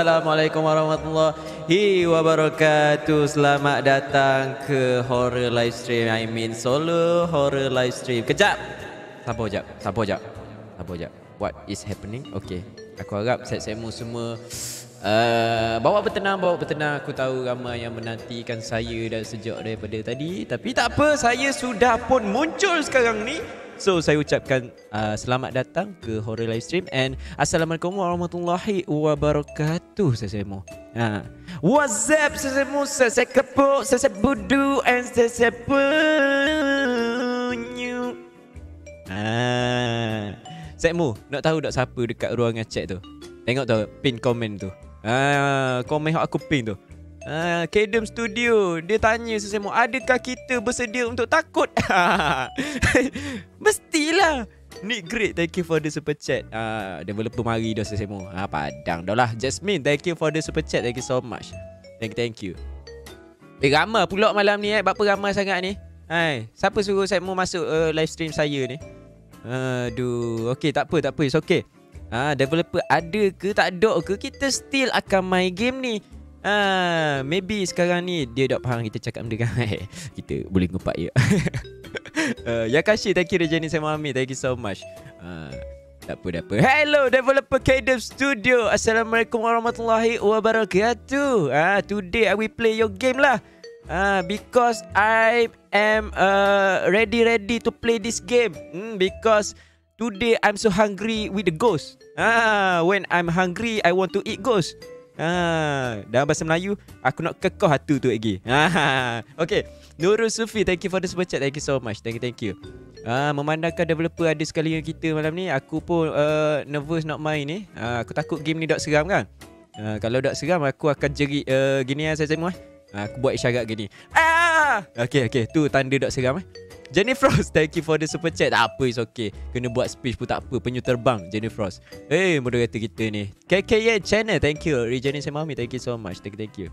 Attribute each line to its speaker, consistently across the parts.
Speaker 1: Assalamualaikum warahmatullahi wabarakatuh. Selamat datang ke horror livestream. I mean solo horror livestream. stream. Kejap. Sabar jap. Sabar jap. Sabar jap. What is happening? Okay. Aku harap set semu semua uh, bawa bertenang, bawa bertenang. Aku tahu ramai yang menantikan saya dan sejak daripada tadi. Tapi tak apa, saya sudah pun muncul sekarang ni. So saya ucapkan uh, selamat datang ke Horror Live Stream and Assalamualaikum warahmatullahi wabarakatuh sesemu. Ha. What's up sesemu? Sese kepo, sese budu and sese punyu. Ha. Sesemu, nak tahu tak siapa dekat ruangan chat tu? Tengok tu pin komen tu. Ha, komen aku pin tu. Uh, ah, Kadem Studio Dia tanya sesama Adakah kita bersedia untuk takut? Mestilah Nick Great Thank you for the super chat uh, ah, Developer Mari dah sesama uh, Padang dah lah Jasmine Thank you for the super chat Thank you so much Thank you thank you Eh ramai pula malam ni eh Berapa ramai sangat ni Hai Siapa suruh saya mau masuk uh, live stream saya ni Aduh Okay takpe takpe It's okay uh, Developer ada ke tak ada ke Kita still akan main game ni Ah, maybe sekarang ni dia dah faham kita cakap benda kan. Eh, kita boleh ngupak ya. Ya Yakashi, thank you Rejani saya Mami. Thank you so much. Uh, tak apa, dah apa. Hello, developer KDEV Studio. Assalamualaikum warahmatullahi wabarakatuh. Ah, today, I will play your game lah. Ah, because I am ready-ready uh, to play this game. Hmm, because today, I'm so hungry with the ghost. Ah, when I'm hungry, I want to eat ghost. Ha, dalam bahasa Melayu, aku nak kekoh hatu tu lagi. Ha, okay. Nurul Sufi, thank you for the super chat. Thank you so much. Thank you, thank you. Ah, memandangkan developer ada sekali dengan kita malam ni, aku pun uh, nervous nak main ni. Ah, aku takut game ni tak seram kan? Uh, kalau tak seram aku akan jerit uh, gini lah saya semua. Uh, aku buat isyarat gini. Ah! okay, okey tu tanda tak seram eh. Jenny Frost, thank you for the super chat. Tak apa, it's okay. Kena buat speech pun tak apa. Penyu terbang, Jenny Frost. Eh, hey, moderator kita ni. KKY Channel, thank you. Regenerate saya mami, thank you so much. Thank you, thank you.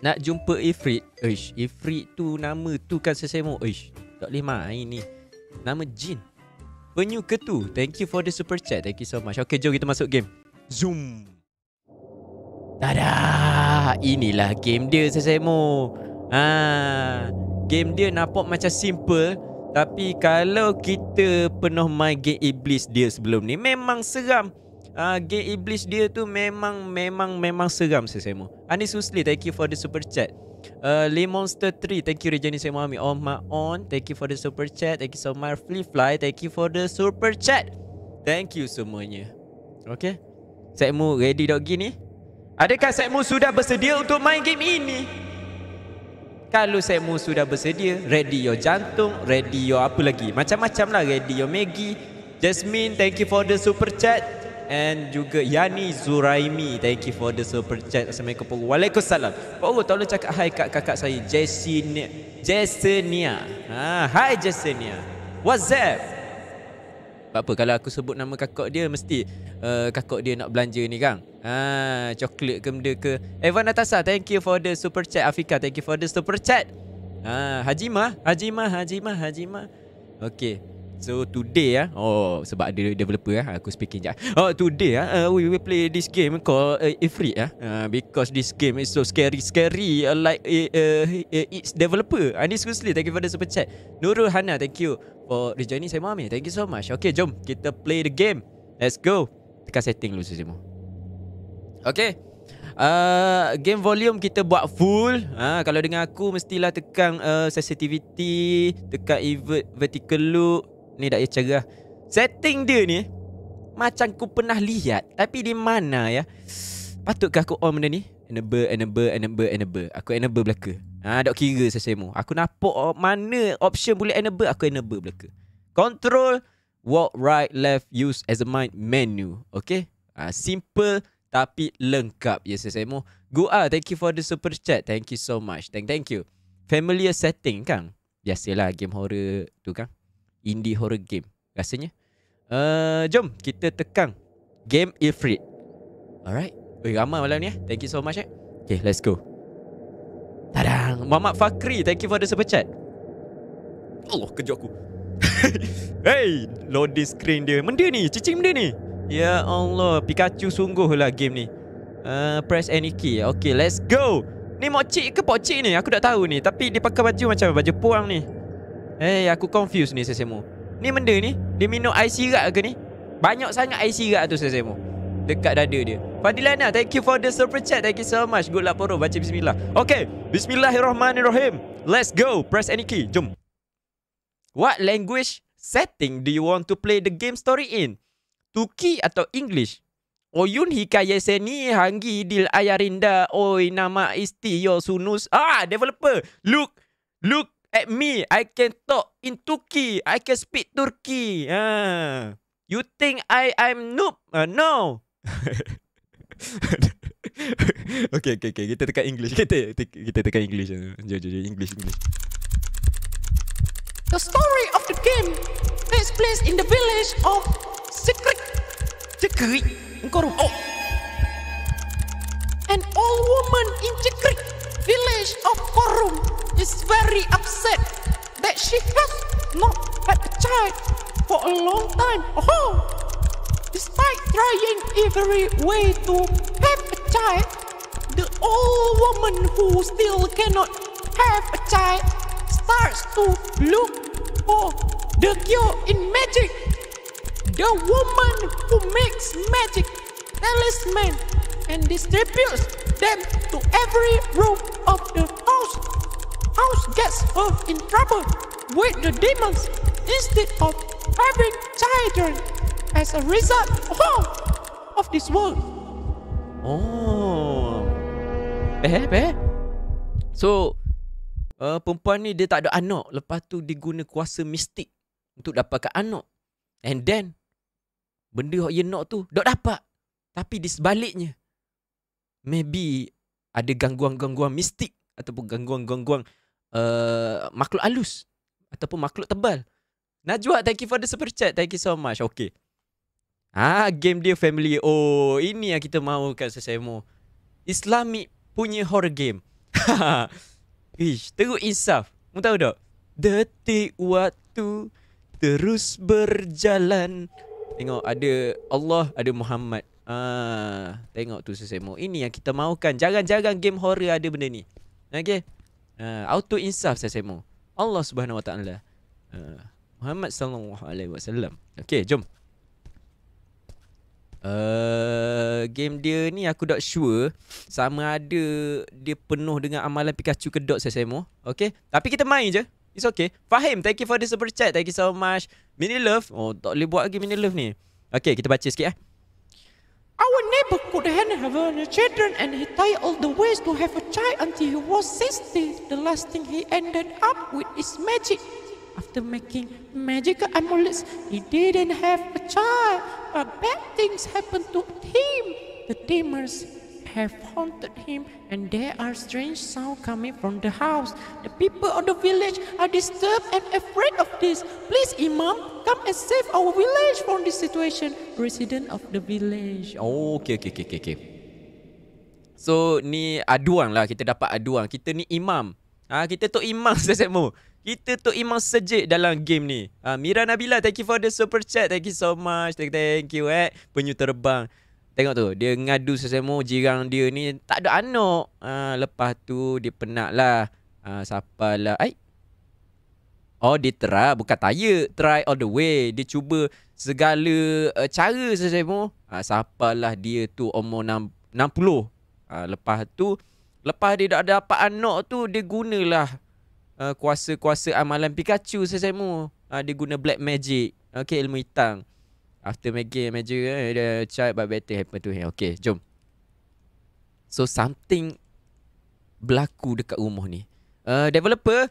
Speaker 1: Nak jumpa Ifrit. Ish, Ifrit tu nama tu kan sesemo. Ish, tak boleh main ni. Nama Jin. Penyu ketu, thank you for the super chat. Thank you so much. Okay, jom kita masuk game. Zoom. Tada! Inilah game dia sesemo. Ah game dia nampak macam simple tapi kalau kita pernah main game iblis dia sebelum ni memang seram uh, game iblis dia tu memang memang memang seram sesemu Anis ah, Husli thank you for the super chat uh, ah, Le Monster 3 thank you Rejani Semami on oh, my own thank you for the super chat thank you so much Flea Fly thank you for the super chat thank you semuanya Okay mu ready dog gini Adakah mu sudah bersedia untuk main game ini? Kalau saya mu sudah bersedia, ready your jantung, ready your apa lagi. Macam-macam lah, ready your Maggie. Jasmine, thank you for the super chat. And juga Yani Zuraimi, thank you for the super chat. Assalamualaikum. Waalaikumsalam. Oh, tak boleh cakap hai kat kakak saya, Jessenia, Jasinia. Ha, hai Jasinia. Ah, What's up? Sebab apa kalau aku sebut nama kakak dia mesti uh, kakak dia nak belanja ni kan. Ha coklat ke benda ke. Evan Natasha thank you for the super chat Afika thank you for the super chat. Ha Hajimah Hajimah Hajimah Hajimah. Okey. So today ah oh sebab ada developer ah aku speaking je. Oh today ah uh, we will play this game called uh, Ifrit ah uh, because this game is so scary scary uh, like uh, uh, uh its developer. Anis ah, Kusli thank you for the super chat. Nurul Hana thank you for rejoining saya mami. Thank you so much. Okay jom kita play the game. Let's go. Tekan setting dulu semua. Okay. Uh, game volume kita buat full ha, Kalau dengan aku Mestilah tekan uh, sensitivity Tekan ev- vertical look Ni dah ya cara Setting dia ni Macam ku pernah lihat Tapi di mana ya Patutkah aku on benda ni Enable, enable, enable, enable Aku enable belaka Ha, tak kira saya mu Aku nampak mana option boleh enable Aku enable belaka Control Walk right, left, use as a mind menu Okay ha, Simple Tapi lengkap Ya saya mu Go ah, thank you for the super chat Thank you so much Thank thank you Familiar setting kan Biasalah game horror tu kan indie horror game rasanya. Uh, jom kita tekan game Ifrit. Alright. Oi ramai malam ni eh. Thank you so much eh. Okay, let's go. Tadang. Muhammad Fakri, thank you for the super chat. Allah, kejut aku. hey, load loading screen dia. Menda ni, cicing benda ni. Ya Allah, Pikachu sungguh lah game ni. Uh, press any key. Okay, let's go. Ni mokcik ke pokcik ni? Aku tak tahu ni. Tapi dia pakai baju macam baju puang ni. Eh hey, aku confused ni sesemu Ni benda ni Dia minum air sirat ke ni Banyak sangat air sirat tu sesemu Dekat dada dia Fadilana thank you for the super chat Thank you so much Good luck poro Baca bismillah Okay Bismillahirrahmanirrahim Let's go Press any key Jom What language setting Do you want to play the game story in Tuki atau English Oyun hikaya seni hangi dil ayarinda oi nama isti yo sunus ah developer look look at me. I can talk in Turkey. I can speak Turkey. Uh, you think I I'm noob? Uh, no. okay, okay, okay. Kita tekan English. Kita kita tekan English. Jom, jom, jom. English, English.
Speaker 2: The story of the game takes place in the village of Secret. Secret? Oh. An old woman in Secret. village of Korum is very upset that she has not had a child for a long time. Oh, despite trying every way to have a child, the old woman who still cannot have a child starts to look for the cure in magic. The woman who makes magic talisman and distributes them to every room of the house. House gets her in trouble with the demons instead of having children as a result oh, of this world.
Speaker 1: Oh. Eh, beh. Eh. So, uh, perempuan ni dia tak ada anak. Lepas tu dia guna kuasa mistik untuk dapatkan anak. And then, benda yang dia nak tu, dok dapat. Tapi di sebaliknya, maybe ada gangguan-gangguan mistik ataupun gangguan-gangguan uh, makhluk halus ataupun makhluk tebal. Najwa, thank you for the super chat. Thank you so much. Okay. Ah, game dia family. Oh, ini yang kita mahukan mu. Islamic punya horror game. Ish, teruk insaf. Mu tahu tak? Detik waktu terus berjalan. Tengok ada Allah, ada Muhammad. Ah, tengok tu sesemu Ini yang kita mahukan. Jangan-jangan game horror ada benda ni. Okay. Uh, ah, auto insaf sesemu. Allah Subhanahu Wa Taala. Uh, Muhammad sallallahu alaihi wasallam. Okay, jom. Uh, game dia ni aku tak sure sama ada dia penuh dengan amalan Pikachu ke dot sesemu. Okay. Tapi kita main je. It's okay. Fahim, thank you for the super chat. Thank you so much. Mini love. Oh, tak boleh buat lagi mini love ni. Okay, kita baca sikit eh.
Speaker 2: Our neighbor could have her children and he tried all the ways to have a child until he was 60. The last thing he ended up with is magic. After making magical amulets, he didn't have a child, but bad things happened to him. The demons have haunted him and there are strange sounds coming from the house. The people of the village are disturbed and afraid of this. Please, Imam, come and save our village from this situation. Resident of the village.
Speaker 1: Oh, okay, okay, okay, okay. So, ni aduan lah. Kita dapat aduan. Kita ni Imam. Ah ha, kita tu Imam, sesetmu. Kita tu imam sejik dalam game ni. Ah ha, Mira Nabila, thank you for the super chat. Thank you so much. Thank, thank you, eh. Penyu terbang. Tengok tu Dia ngadu sesama jiran dia ni Tak ada anak uh, Lepas tu dia penat lah uh, Siapa lah Ay. Oh dia try Bukan tayar Try all the way Dia cuba segala uh, cara sesama uh, Siapa lah dia tu umur 60 uh, ah, Lepas tu Lepas dia dah dapat anak tu Dia gunalah uh, Kuasa-kuasa amalan Pikachu sesama uh, Dia guna black magic Okay ilmu hitam After Maggie and Major The child but better happen to him Okay jom So something Berlaku dekat rumah ni uh, Developer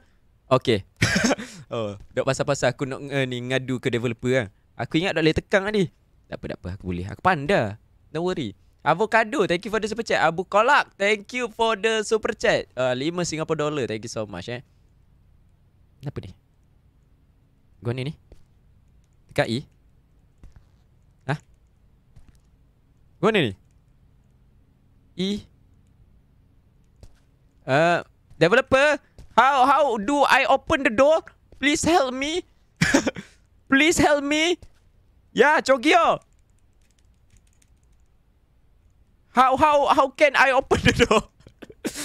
Speaker 1: Okay oh, Tak pasal-pasal aku nak uh, ni Ngadu ke developer kan Aku ingat tak boleh tekan kan ni Tak apa apa aku boleh Aku pandai Don't worry Avocado, thank you for the super chat. Abu Kolak, thank you for the super chat. Uh, 5 Singapore dollar, thank you so much eh. Kenapa ni? Gua ni ni? Dekat E? Gua ni E. Uh, developer, how how do I open the door? Please help me. Please help me. Ya, yeah, Chogyo. How how how can I open the door?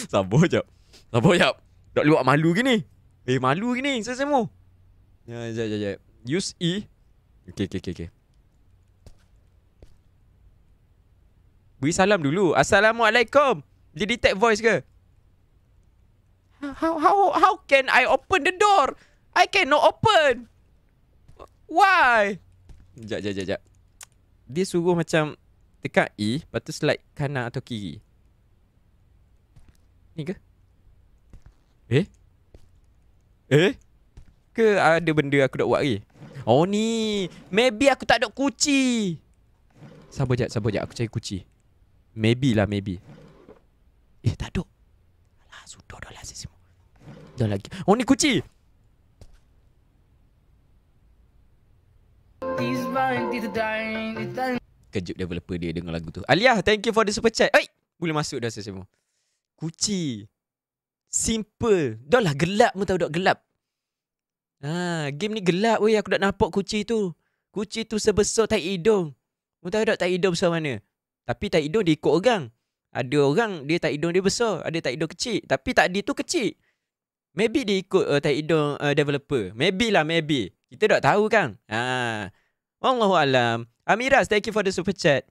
Speaker 1: Sabo jap. Sabo jap. Dok luak malu gini. Eh malu gini, saya semua. Ya, jap jap jap. Use E. Okay, okay, okay, okay. Beri salam dulu. Assalamualaikum. Dia detect voice ke? How how how can I open the door? I cannot open. Why? Jap jap jap jap. Dia suruh macam tekan E, lepas tu slide kanan atau kiri. Ni ke? Eh? Eh? Ke ada benda aku nak buat lagi? Oh ni, maybe aku tak ada kunci. Sabar jap, sabar jap aku cari kunci. Maybe lah, maybe. Eh, tak ada. Alah, sudah dah lah sisimu. Dah lagi. Oh, ni kunci! Kejut developer dia dengar lagu tu. Aliyah, thank you for the super chat. Oi! Boleh masuk dah sisimu. Kunci. Simple. Dah lah, gelap pun tahu dah gelap. Ah, game ni gelap weh. Aku dah nampak kunci tu. Kunci tu sebesar tak hidung. Mu tahu tak tak hidung besar mana? Tapi tak hidung dia ikut orang. Ada orang dia tak hidung dia besar, ada tak hidung kecil. Tapi tak dia tu kecil. Maybe dia ikut uh, tak hidung uh, eh, developer. Maybe lah, maybe. Kita tak tahu kan. Ha. Allahu alam. Amiras, thank you for the super chat.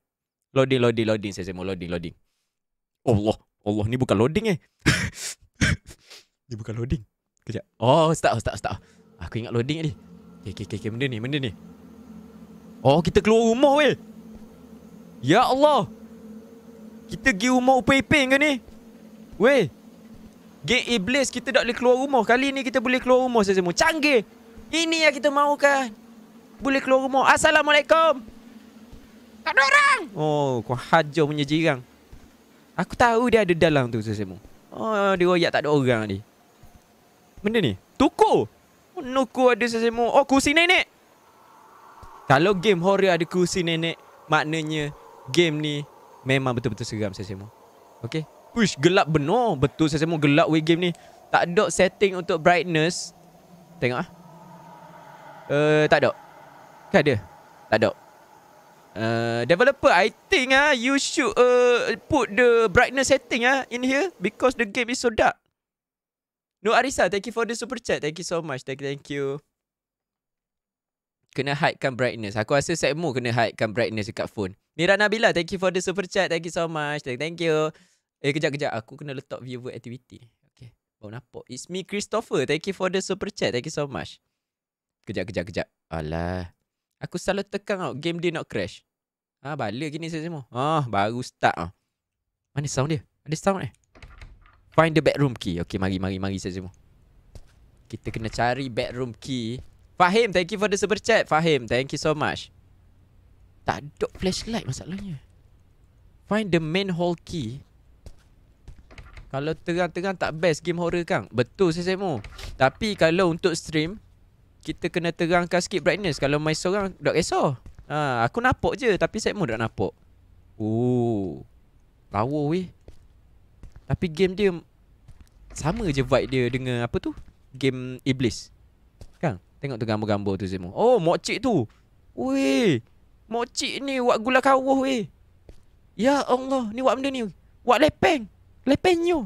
Speaker 1: Loading, loading, loading. Saya semua loading, loading. Allah, Allah ni bukan loading eh. ni bukan loading. Kejap. Oh, start, start, start. Aku ingat loading ni. Okay, okay, okay, okay. Benda ni, benda ni. Oh, kita keluar rumah weh. Ya Allah Kita pergi rumah Upa Ipin ke ni Weh Geng Iblis kita tak boleh keluar rumah Kali ni kita boleh keluar rumah saya semua Canggih Ini yang kita mahukan Boleh keluar rumah Assalamualaikum
Speaker 2: Tak ada orang Oh
Speaker 1: kau hajar punya jiran Aku tahu dia ada dalam tu saya semua Oh dia royak tak ada orang ni Benda ni Tuku oh, Nuku ada saya semua Oh kursi nenek Kalau game horror ada kursi nenek Maknanya game ni memang betul-betul seram saya semua. Okey. Push gelap benar. Betul saya semua gelap we game ni. Tak ada setting untuk brightness. Tengok ah. Eh uh, tak ada. Ke ada? Tak ada. Uh, developer I think ah you should uh, put the brightness setting ah in here because the game is so dark. No Arisa, thank you for the super chat. Thank you so much. Thank thank you kena hidekan brightness. Aku rasa set mu kena hidekan brightness dekat phone. Mira Nabila, thank you for the super chat. Thank you so much. Thank you. Eh, kejap-kejap. Aku kena letak viewer activity. Okay. Bawa oh, nampak. It's me, Christopher. Thank you for the super chat. Thank you so much. Kejap-kejap-kejap. Alah. Aku selalu tekan out. Game dia nak crash. Ah, ha, bala gini saya semua. Ah, baru start ah. Mana sound dia? Ada sound eh? Find the bedroom key. Okay, mari-mari-mari saya semua. Kita kena cari bedroom key. Fahim, thank you for the super chat. Fahim, thank you so much. Tak ada flashlight masalahnya. Find the main hall key. Kalau terang-terang tak best game horror kang. Betul saya semua. Tapi kalau untuk stream, kita kena terangkan sikit brightness. Kalau main seorang, dok kisah. Ha, aku nampak je tapi saya semua tak nampak. Oh. Power weh. Tapi game dia sama je vibe dia dengan apa tu? Game Iblis. Tengok tu gambar-gambar tu semua. Oh, mokcik tu. Weh. Mokcik ni buat gula kawuh weh. Ya Allah, ni buat benda ni. Buat lepeng. Lepeng you.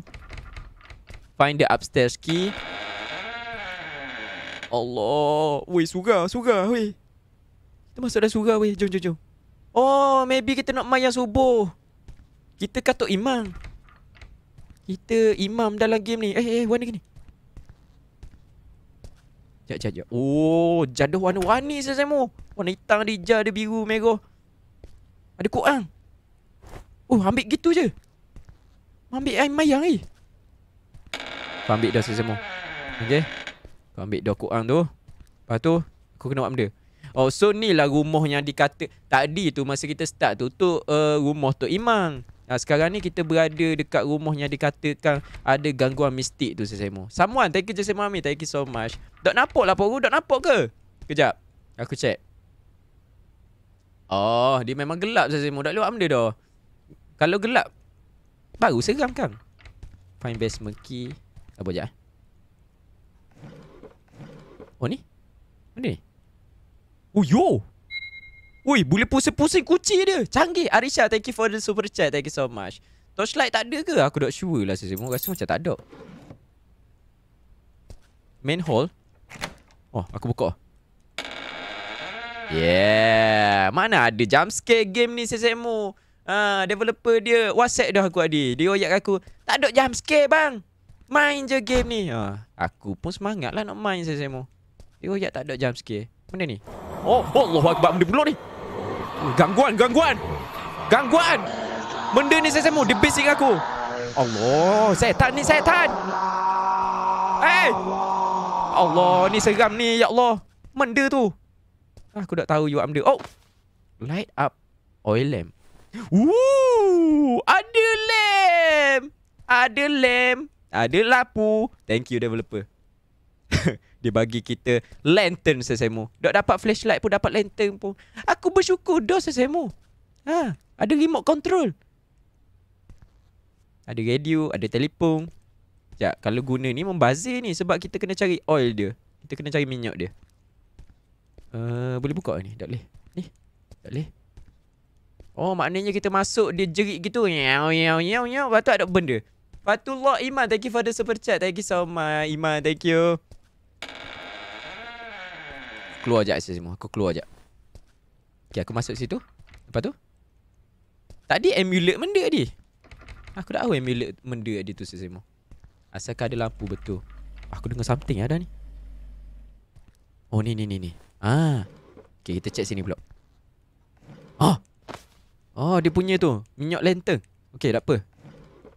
Speaker 1: Find the upstairs key. Allah. Weh, surah. Surah weh. Kita masuk dah surah weh. Jom, jom, jom. Oh, maybe kita nak mayang subuh. Kita katuk imam. Kita imam dalam game ni. Eh, eh, eh warna ni? Jap, jap, jap. Oh, jadah warna-warni saya semu. Warna hitam, ada hijau, ada biru, merah. Ada kuang. Oh, uh, ambil gitu je. Ambil ayam mayang ni. Eh. Kau ambil dah saya semu. Okay. Kau ambil dah kuang tu. Lepas tu, aku kena buat benda. Oh, so ni lah rumah yang dikata. Tadi tu masa kita start tu, tu uh, rumah tu imang nah sekarang ni kita berada dekat rumah yang dikatakan ada gangguan mistik tu Sesemo. Someone, thank you Sesemo Amir. Thank you so much. Tak nampak lah Poru. Tak nampak ke? Kejap. Aku check. Oh, dia memang gelap Sesemo. Tak lewat benda dah. Kalau gelap, baru seram kan? Find basement key. Apa je? Eh? Oh ni? Mana ni? Oh yo! Ui, boleh pusing-pusing kucing dia. Canggih. Arisha, thank you for the super chat. Thank you so much. Torchlight tak ada ke? Aku tak sure lah. Saya rasa macam tak ada. Main hall. Oh, aku buka. Yeah. Mana ada jumpscare game ni, Saya Semu? Ah, developer dia WhatsApp dah aku Adi. Dia oyak aku. Tak ada jumpscare, bang. Main je game ni. Ah, aku pun semangat lah nak main, Saya Semu. Dia oyak tak ada jumpscare. Mana ni? Oh, Allah Akbar. Benda pulut ni. Gangguan, gangguan. Gangguan. Benda ni sesemu. Dia bising aku. Allah, setan ni setan. Hey. Eh! Allah, ni seram ni. Ya Allah. Benda tu. Ah, aku tak tahu you benda. Oh. Light up oil lamp.
Speaker 2: Woo! Ada lamp. Ada lamp.
Speaker 1: Ada lapu. Thank you developer. dia bagi kita lantern sesemu. Dok dapat flashlight pun dapat lantern pun. Aku bersyukur dah sesemu. Ha, ada remote control. Ada radio, ada telefon. Ya, kalau guna ni membazir ni sebab kita kena cari oil dia. Kita kena cari minyak dia. Uh, boleh buka ni? Tak boleh. Ni? Tak boleh. Oh, maknanya kita masuk dia jerit gitu. Nyau, nyau, nyau, nyau. Patut ada benda. Fatullah Iman, thank you for the super chat. Thank you so much, Iman. Thank you. Keluar je access semua Aku keluar je Okay aku masuk situ Lepas tu Tadi amulet benda tadi Aku tak tahu amulet benda tadi tu sis semua Asalkan ada lampu betul Aku dengar something ada ni Oh ni ni ni ni Ah, Okay kita check sini pula Oh Oh dia punya tu Minyak lantern Okay tak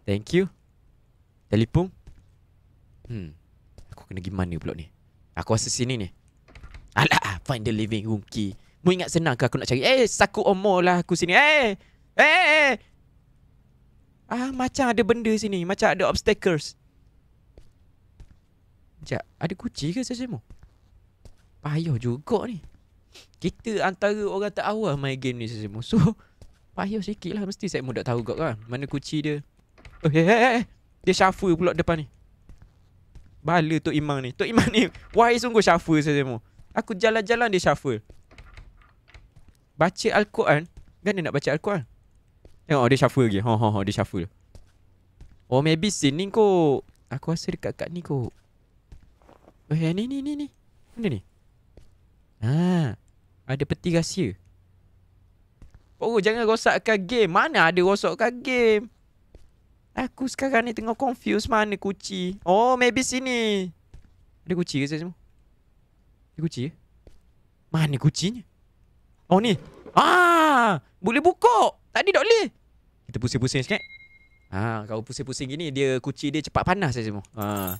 Speaker 1: Thank you Telepon Hmm kena pergi mana pula ni Aku rasa sini ni Alah ah, Find the living room key Mu ingat senang ke aku nak cari Eh saku omor lah aku sini eh, eh Eh, eh. Ah macam ada benda sini Macam ada obstacles Sekejap Ada kunci ke saya semua Payah juga ni Kita antara orang tak awal main game ni saya semua So Payah sikit lah Mesti saya pun tak tahu kot kan Mana kunci dia Eh eh eh, eh. Dia shuffle pula depan ni Bala Tok Imang ni Tok Imang ni Why sungguh shuffle saya semua Aku jalan-jalan dia shuffle Baca Al-Quran Gana nak baca Al-Quran Tengok dia shuffle lagi ha, ha, ha, Dia shuffle Oh maybe sini ko. Aku rasa dekat kat ni kot Eh ni ni ni ni Mana ni Ha Ada peti rahsia Oh jangan rosakkan game Mana ada rosakkan game Aku sekarang ni tengok confused mana kunci. Oh, maybe sini. Ada kunci ke semua? Ada kunci ke? Mana kucinya? Oh, ni. Ah, boleh buka. Tadi tak boleh. Kita pusing-pusing sikit. Ha, ah, kalau pusing-pusing gini dia kunci dia cepat panas saja semua. Ha. Ah.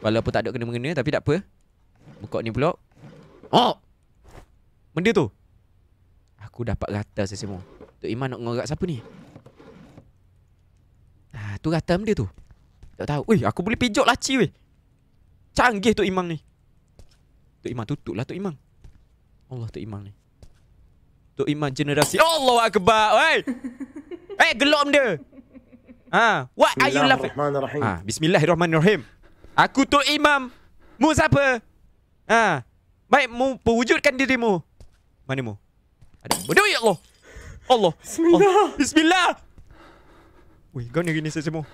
Speaker 1: Walaupun tak ada kena mengena tapi tak apa. Buka ni pula. Oh. Benda tu. Aku dapat rata saya semua. Tok Iman nak ngorak siapa ni? tu kata dia tu. Tak tahu. Ui, aku boleh pijak laci weh. Canggih tu imam ni. Tok imam tutuplah tu imam. Allah tu imam ni. Tu imam generasi. Allah akbar. Wei. Eh, gelom dia. Ha, what are you laughing? Ha, bismillahirrahmanirrahim. Aku tu imam. Mu siapa? Ha. Baik mu perwujudkan dirimu. Mana mu? Ada. Bodoh ya Allah. Allah. Bismillah. Allah. Oh, bismillah. Ui, kau ni gini semua.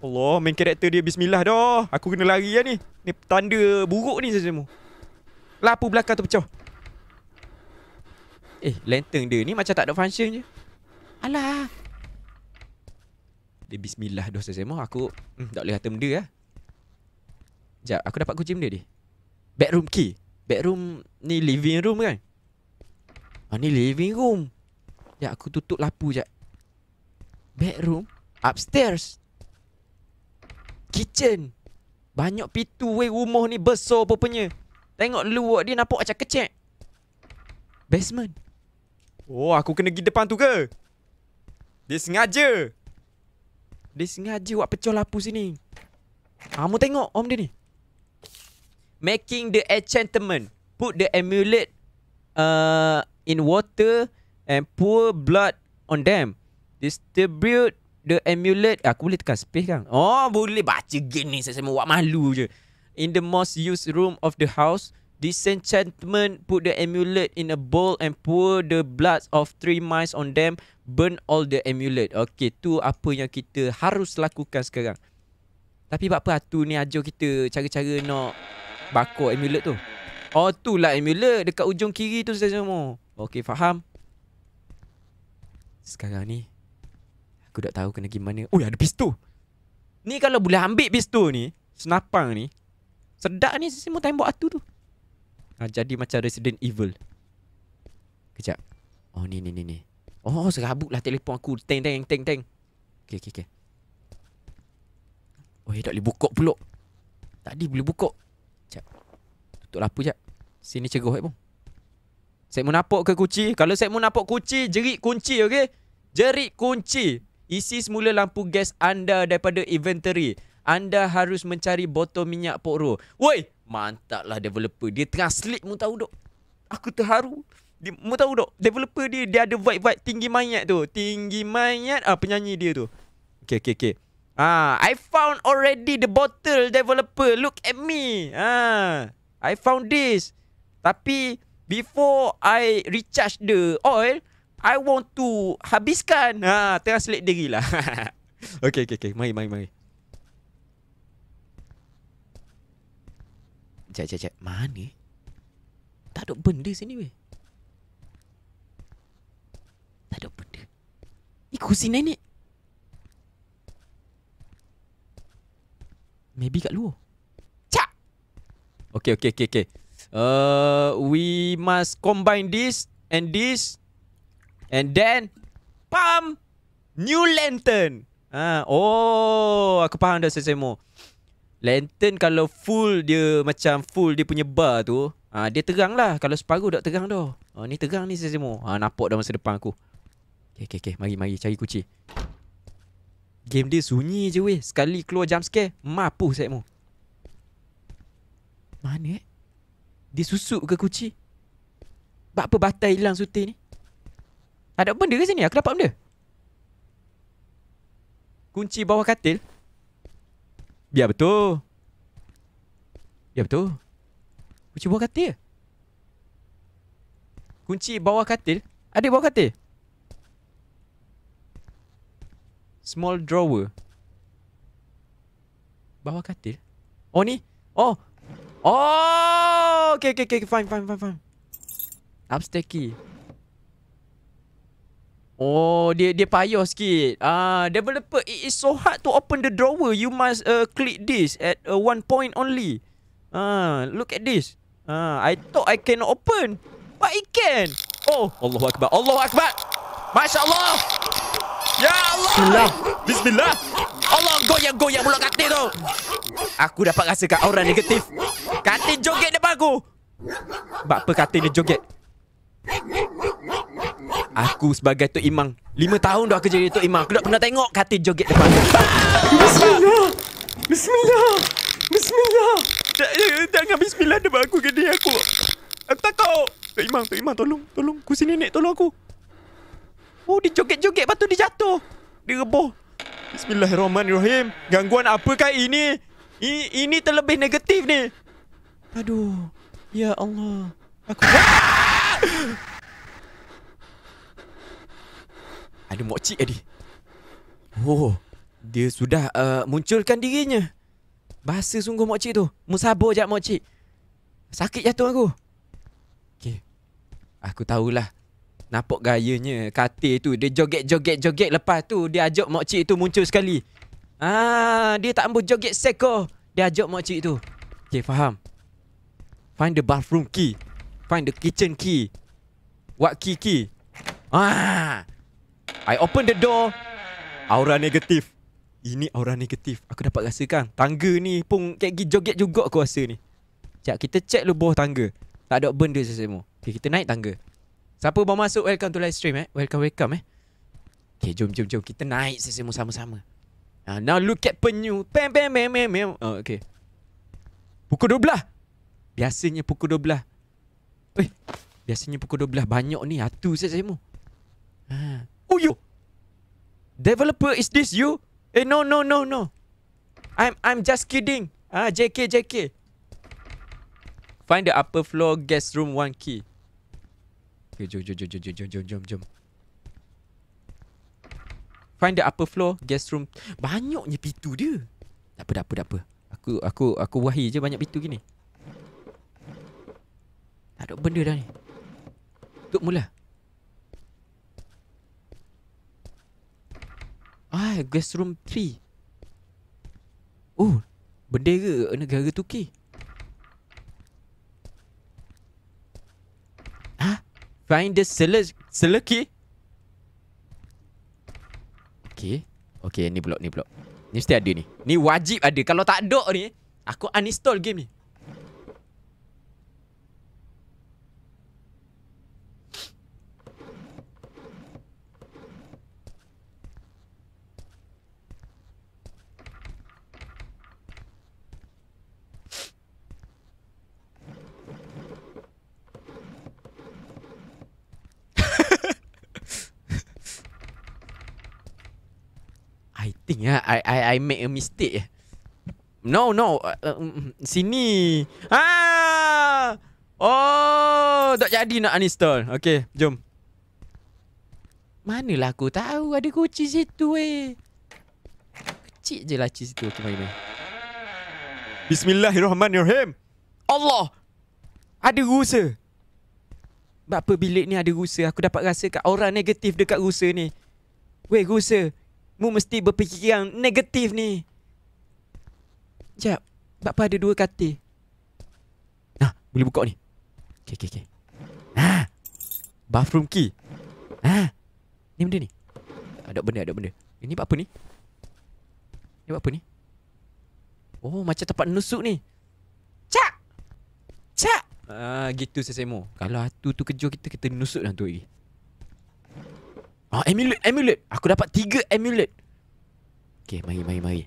Speaker 1: Allah, main karakter dia bismillah doh. Aku kena lari lah ni. Ni tanda buruk ni saya semua. Lapu belakang tu pecah. Eh, lantern dia ni macam tak ada function je. Alah. Dia bismillah doh saya semua. Aku hmm, tak boleh kata benda lah. Sekejap, aku dapat kunci benda ni. Bedroom key. Bedroom ni living room kan? Ah, ni living room. Ya, aku tutup lapu sekejap. Bedroom? upstairs kitchen banyak pintu wei rumah ni besar apa punya tengok luar dia nampak macam kecil basement oh aku kena pergi depan tu ke dia sengaja dia sengaja buat pecah lapu sini kamu ah, tengok om dia ni making the enchantment put the amulet uh, in water and pour blood on them distribute the amulet aku boleh tekan space kan oh boleh baca gini saya semua buat malu je in the most used room of the house This enchantment put the amulet in a bowl and pour the blood of three mice on them. Burn all the amulet. Okay, tu apa yang kita harus lakukan sekarang. Tapi buat apa tu ni ajar kita cara-cara nak bakar amulet tu. Oh, tu lah amulet dekat ujung kiri tu saya semua. Okay, faham. Sekarang ni, Aku tak tahu kena gimana. Oh Ui ada pistol Ni kalau boleh ambil pistol ni Senapang ni sedak ni semua tembok atu tu ha, Jadi macam Resident Evil Kejap Oh ni ni ni ni Oh serabut lah telefon aku Teng teng teng teng Okey okey okey. Oh tak boleh buka pulak Tadi boleh buka Kejap Tutup lapu kejap Sini ceroh eh pun Saya mau napok ke kunci Kalau saya mau napok kunci Jerit kunci okey? Jerit kunci Isi semula lampu gas anda daripada inventory. Anda harus mencari botol minyak pokro. Woi, mantaplah developer. Dia tengah sleep mu tahu dok. Aku terharu. Dia, mu tahu dok, developer dia dia ada vibe-vibe tinggi mayat tu. Tinggi mayat ah penyanyi dia tu. Okay, okay, okay. Ah, I found already the bottle developer. Look at me. Ah, I found this. Tapi before I recharge the oil, I want to habiskan. Ha, translate diri lah. okay, okay, okay. Mari, mari, mari. Cek, cek, cek. Mana? Tak ada benda sini, weh.
Speaker 2: Tak ada benda. Ni kursi nenek.
Speaker 1: Maybe kat luar. Cak! Okay, okay, okay, okay. Uh, we must combine this and this And then Pam New lantern ha, Oh Aku faham dah saya Lantern kalau full dia Macam full dia punya bar tu ha, Dia terang lah Kalau separuh tak terang dah ha, oh, Ni terang ni saya semua ha, Nampak dah masa depan aku Okay okay okay Mari mari cari kunci Game dia sunyi je weh Sekali keluar jump scare mampu saya Mana eh Dia susuk ke kunci Buat apa batai hilang suti ni ada benda ke sini? Aku dapat benda. Kunci bawah katil. Biar betul. Biar betul. Kunci bawah katil. Kunci bawah katil. Ada bawah katil. Small drawer. Bawah katil. Oh ni. Oh. Oh. Okay, okay, okay. Fine, fine, fine, fine. Upstair key. Oh, dia dia payah sikit. Ah, developer, it is so hard to open the drawer. You must uh, click this at uh, one point only. Ah, look at this. Ah, I thought I cannot open. But it can. Oh, Allahu Akbar. Allahu Akbar. Masya Allah. Ya Allah. Bismillah. Bismillah. Allah goyang-goyang mulut katil tu. Aku dapat rasa kat aura negatif. Katil joget depan aku. Bapa katil dia joget. Aku sebagai Tok Imang lima tahun dah aku jadi Tok Imang Aku tak pernah tengok Katil joget depan
Speaker 2: Bismillah Bismillah Bismillah Tak, tak ya, Jangan bismillah Depan aku gede aku Aku tak takut Tok Imang
Speaker 1: Tok Imang tolong Tolong aku sini nenek tolong aku Oh dia joget-joget Lepas tu dia jatuh Dia reboh Bismillahirrahmanirrahim Gangguan apakah ini Ini, ini terlebih negatif ni Aduh Ya Allah Aku ah! Ada mokcik tadi Oh Dia sudah uh, munculkan dirinya Bahasa sungguh mokcik tu Musabur jap mokcik Sakit jatuh aku Okay Aku tahulah Nampak gayanya katil tu Dia joget-joget-joget Lepas tu dia ajak mokcik tu muncul sekali Ah, Dia tak ambil joget seko Dia ajak mokcik tu Okay faham Find the bathroom key Find the kitchen key What key key Ah, I open the door Aura negatif Ini aura negatif Aku dapat rasakan Tangga ni pun Kayak gi joget juga aku rasa ni Sekejap kita check lu bawah tangga Tak ada benda sesama okay, Kita naik tangga Siapa mau masuk Welcome to live stream eh Welcome welcome eh Okay jom jom jom Kita naik sesama sama-sama uh, Now look at penyu Pem pem pem pem pem Oh okay Pukul 12 Biasanya pukul 12 Eh Biasanya pukul 12 Banyak ni Atu sesama Haa ah who you? Developer is this you? Eh no no no no. I'm I'm just kidding. Ah JK JK. Find the upper floor guest room one key. Okay, jom jom jom jom jom jom jom Find the upper floor guest room. Banyaknya pintu dia. Tak apa tak apa tak apa. Aku aku aku wahi je banyak pintu gini. Tak ada benda dah ni. Tutup mula. Ah, guest room 3. Oh, bendera negara Turki. Ah, find the cellar cellar key. Okay. Okay, ni blok ni blok. Ni mesti ada ni. Ni wajib ada. Kalau tak ada ni, aku uninstall game ni. think ah I I I make a mistake. No no uh, um, um, sini. Ah! Oh, tak jadi nak uninstall. Okay, jom. Manalah aku tahu ada kunci situ eh. Kecil je laci situ aku main. Bismillahirrahmanirrahim. Allah. Ada rusa. Sebab bilik ni ada rusa? Aku dapat rasa kat orang negatif dekat rusa ni. Weh rusa, Mu mesti berfikiran negatif ni. Jap. Bapa ada dua katil. Nah, boleh buka ni. Okey, okey, okey. Nah. Bathroom key. Nah. Ni benda ni. Ada benda, ada benda. Ini buat apa ni? Ini buat apa ni? Oh, macam tempat nusuk ni. Cak! Cak! Ah, uh, gitu saya Kalau tu tu kejur kita, kita nusuk dalam tu lagi. Ah, emulate emulate, Aku dapat tiga emulate. Okay, mari, mari, mari.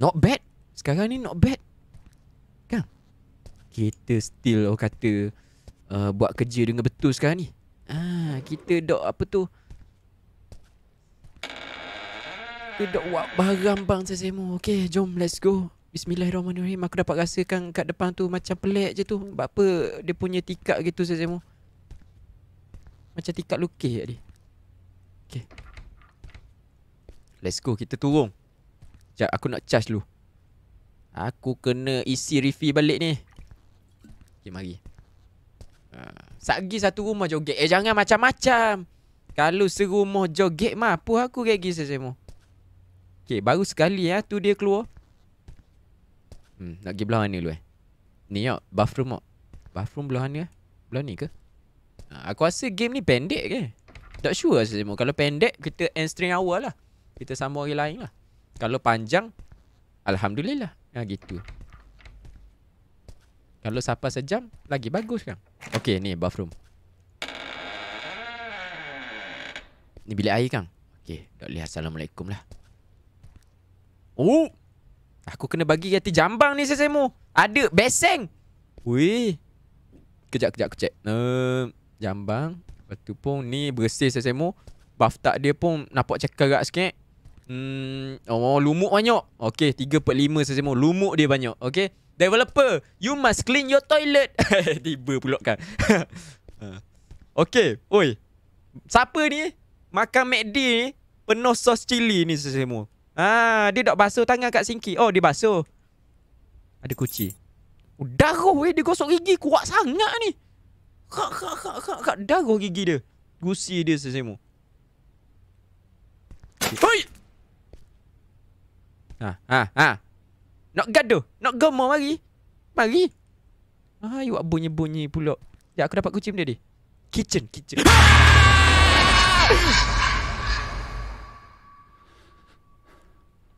Speaker 1: Not bad. Sekarang ni not bad. Kan? Kita still orang kata uh, buat kerja dengan betul sekarang ni. Ah, kita dok apa tu? Kita dok buat barang bang saya semua. Okay, jom let's go. Bismillahirrahmanirrahim. Aku dapat rasakan kat depan tu macam pelik je tu. Apa dia punya tikak gitu saya semua. Macam tikak lukis tadi. Lah Okay Let's go kita turun Sekejap aku nak charge dulu Aku kena isi refill balik ni Okay mari Uh, Sagi satu rumah joget Eh jangan macam-macam Kalau serumah joget mah Apa aku gagi sesemu Okay baru sekali ya Tu dia keluar Hmm nak pergi belah mana dulu eh Ni yuk bathroom mak Bathroom belah mana eh? Belahan ni ke uh, Aku rasa game ni pendek ke eh? Tak sure lah saya Kalau pendek Kita end string awal lah Kita sambung orang lain lah Kalau panjang Alhamdulillah Ha gitu Kalau sapa sejam Lagi bagus kan Okay ni bathroom Ni bilik air kan Okay Tak boleh assalamualaikum lah Oh Aku kena bagi hati jambang ni sesemu Ada Beseng Wih Kejap kejap aku check uh, Jambang Lepas tu pun ni bersih saya semua. tak dia pun nampak cekerak sikit. Hmm, oh lumut banyak. okay, tiga per lima saya semua. Lumut dia banyak. okay, Developer, you must clean your toilet. Tiba pulak kan. Ha. okay, oi. Siapa ni? Makan McD ni penuh sos cili ni saya semua. Ah, dia dok basuh tangan kat sinki. Oh, dia basuh. Ada kuci, Udah oh, darah weh dia gosok gigi kuat sangat ni. Kak, kak, kak, kak, kak. Darah gigi dia. Gusi dia sesemu. Hoi! Ha, ha, ha. Nak gaduh. Nak gemar mari. Mari. Ah, you buat bunyi-bunyi pulak. Ya, aku dapat kucing dia ni. Kitchen, kitchen.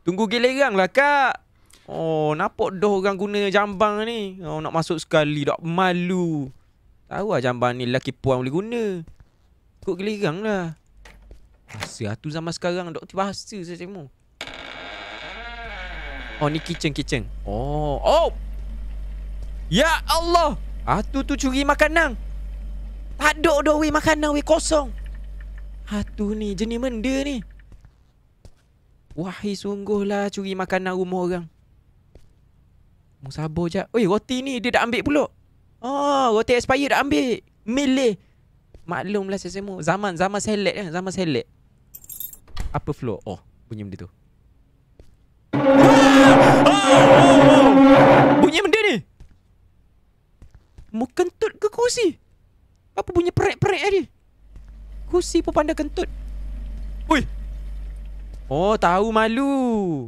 Speaker 1: Tunggu gilirang lah kak. Oh, nampak dah orang guna jambang ni. Oh, nak masuk sekali. Tak malu. Tahu lah jamban ni lelaki puan boleh guna Kut gelirang lah Bahasa tu zaman sekarang Doktor bahasa saya cikmu Oh ni kitchen kitchen Oh Oh Ya Allah Ah tu tu curi makanan Tak ada dah weh makanan weh kosong Hatu ah, ni jenis benda ni Wahai lah curi makanan rumah orang Mu sabar jap Weh roti ni dia dah ambil pulak Oh, roti expired ambil. Milih. Maklumlah saya semua. Zaman zaman selek kan, zaman selek. Apa flow? Oh, bunyi benda tu.
Speaker 2: Oh, oh, oh. Bunyi benda ni. Mu kentut ke kerusi? Apa bunyi perek-perek ni? Kerusi pun pandai kentut. Woi.
Speaker 1: Oh, tahu malu.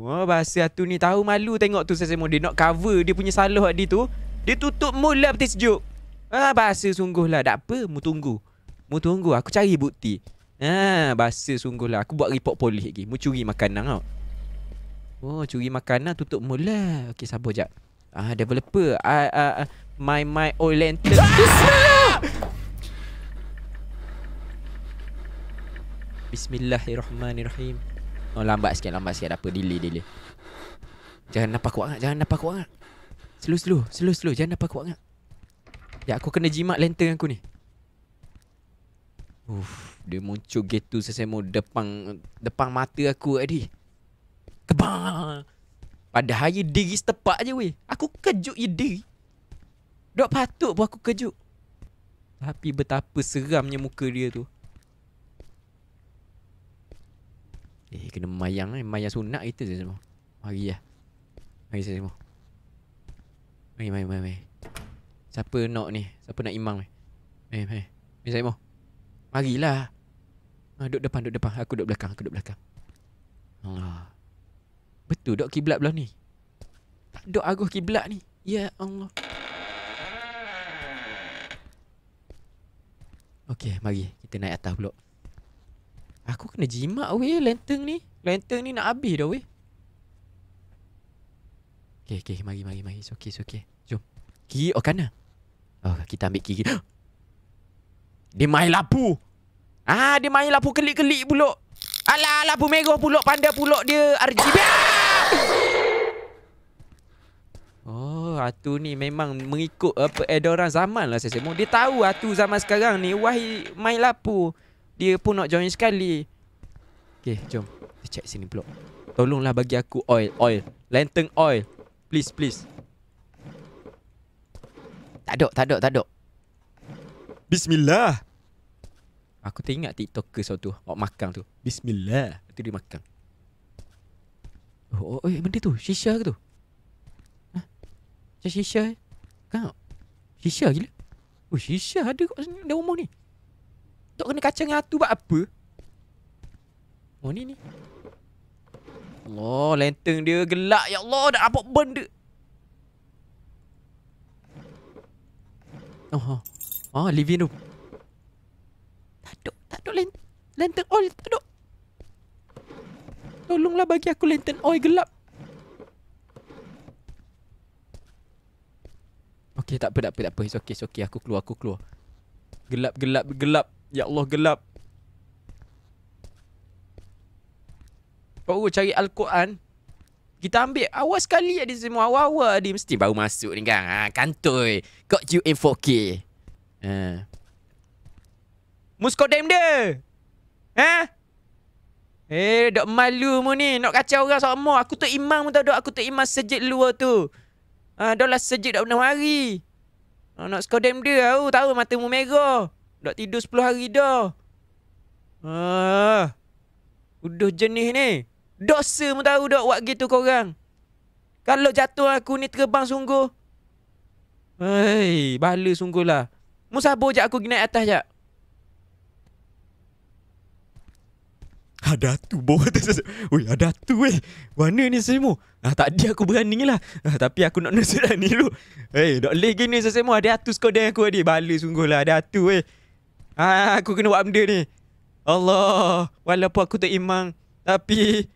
Speaker 1: Oh, bahasa tu ni tahu malu tengok tu saya semua dia nak cover dia punya salah di tu. Dia tutup mood ha, lah peti sejuk Ah bahasa sungguhlah Tak apa mu tunggu Mu tunggu aku cari bukti Ha ah, bahasa lah. Aku buat report polis lagi Mu curi makanan tau Oh curi makanan tutup mood lah Okay sabar jap Ah developer ah, ah, ah, My my old lantern ah! Bismillah Bismillahirrahmanirrahim Oh lambat sikit lambat sikit Dah apa delay delay Jangan nampak kuat Jangan nampak kuat Slow slow Slow slow Jangan apa aku buat Ya aku kena jimat lantern aku ni Uff Dia muncul gitu mau depan Depan mata aku tadi Kebang Pada hari diri setepak je weh Aku kejut je diri Dok patut buat aku kejut Tapi betapa seramnya muka dia tu Eh kena mayang eh Mayang sunat kita semua Mari ya, Mari semua Mari, mari, mari, mari. Siapa nak ni? Siapa nak imam ni? Mari, eh, mari. Eh. Mari, Zaimo. Marilah. Ha, duduk depan, duduk depan. Aku duduk belakang, aku duduk belakang. Allah. Betul dok kiblat belah ni? Tak duduk aku kiblat ni. Ya Allah. Okey, mari. Kita naik atas pulak. Aku kena jimat weh lantern ni. Lantern ni nak habis dah weh. Okay, okay, mari, mari, mari. It's okay, it's okay. Jom. Kiri or oh, kanan? Oh, kita ambil kiri. dia main lapu. Ah, dia main lapu kelik-kelik pula. Alah, lapu merah pula. Panda pula dia. RGB. oh, Atu ni memang mengikut apa uh, edaran zaman lah saya semua. Dia tahu Atu zaman sekarang ni. Wah, main lapu. Dia pun nak join sekali. Okay, jom. Kita check sini pula. Tolonglah bagi aku oil. Oil. Lantern oil. Please, please. Tak ada, tak ada, tak ada. Bismillah. Aku teringat TikToker satu tu. Awak makan tu. Bismillah. Itu dia makan. Oh, oh, oh, benda tu. Shisha ke tu? Ha? Shisha eh? Kau? Shisha gila? Oh, shisha ada kat sini. Ada rumah ni. Tak kena kacang dengan hatu buat apa? Oh, ni ni. Allah, lantern dia gelap ya Allah, dah apa benda? Oh, oh. Ha. oh ha, living room.
Speaker 2: Tak ada, tak ada lantern. Lantern oil, tak ada. Tolonglah bagi aku lantern oil gelap.
Speaker 1: Okay, tak apa, tak It's okay, it's okay. Aku keluar, aku keluar. Gelap, gelap, gelap. Ya Allah, gelap. Pak cari Al-Quran kita ambil awal sekali ada semua awal-awal ni mesti baru masuk ni kan ha, kantoi got you in 4k ha. muskot dem dia ha eh dok malu mu ni nak kacau orang sama aku tu imam mu tahu dok aku tu imam sejid luar tu ha dok lah sejid dok benar hari ha, nak skor dem dia tahu tahu mata mu merah dok tidur 10 hari dah ha udah jenis ni Dosa pun tahu dok buat gitu korang. Kalau jatuh aku ni terbang sungguh. Hei, bala sungguh lah. sabar je aku naik atas je. Ada tu tu. Wih, ada tu weh. Mana ni sesemu? Ah tak dia aku berani lah. Ah, tapi aku nak nasihat ni dulu. Hei, dok leh gini sesemu. Ada tu skor dia aku tadi. Bala lah ada tu weh. Ah aku kena buat benda ni. Allah, walaupun aku tak imang tapi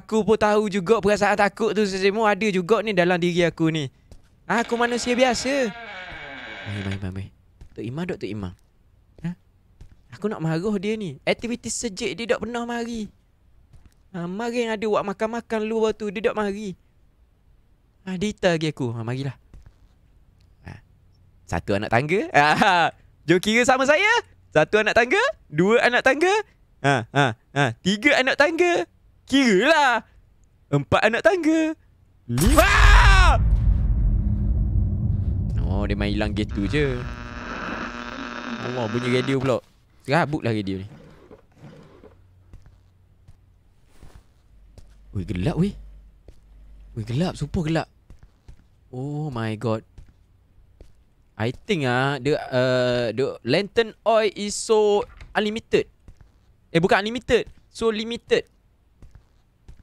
Speaker 1: Aku pun tahu juga perasaan takut tu Sesemo oh, ada juga ni dalam diri aku ni ah, Aku manusia biasa Mari, mari, mari Tok Imah, Tok Imah ha? Aku nak maruh dia ni Aktiviti sejik dia dok pernah mari ha, Mari yang ada buat makan-makan luar tu Dia dok mari ha, Dita lagi aku ha, Marilah ha, Satu anak tangga ha, ha. Jom kira sama saya Satu anak tangga Dua anak tangga ha, ha, ha. Tiga anak tangga Kira lah Empat anak tangga Lima ha! Oh dia main hilang tu je Allah bunyi radio pula Serabut lah radio ni Weh gelap weh Weh gelap super gelap Oh my god I think ah the uh, the lantern oil is so unlimited. Eh bukan unlimited, so limited.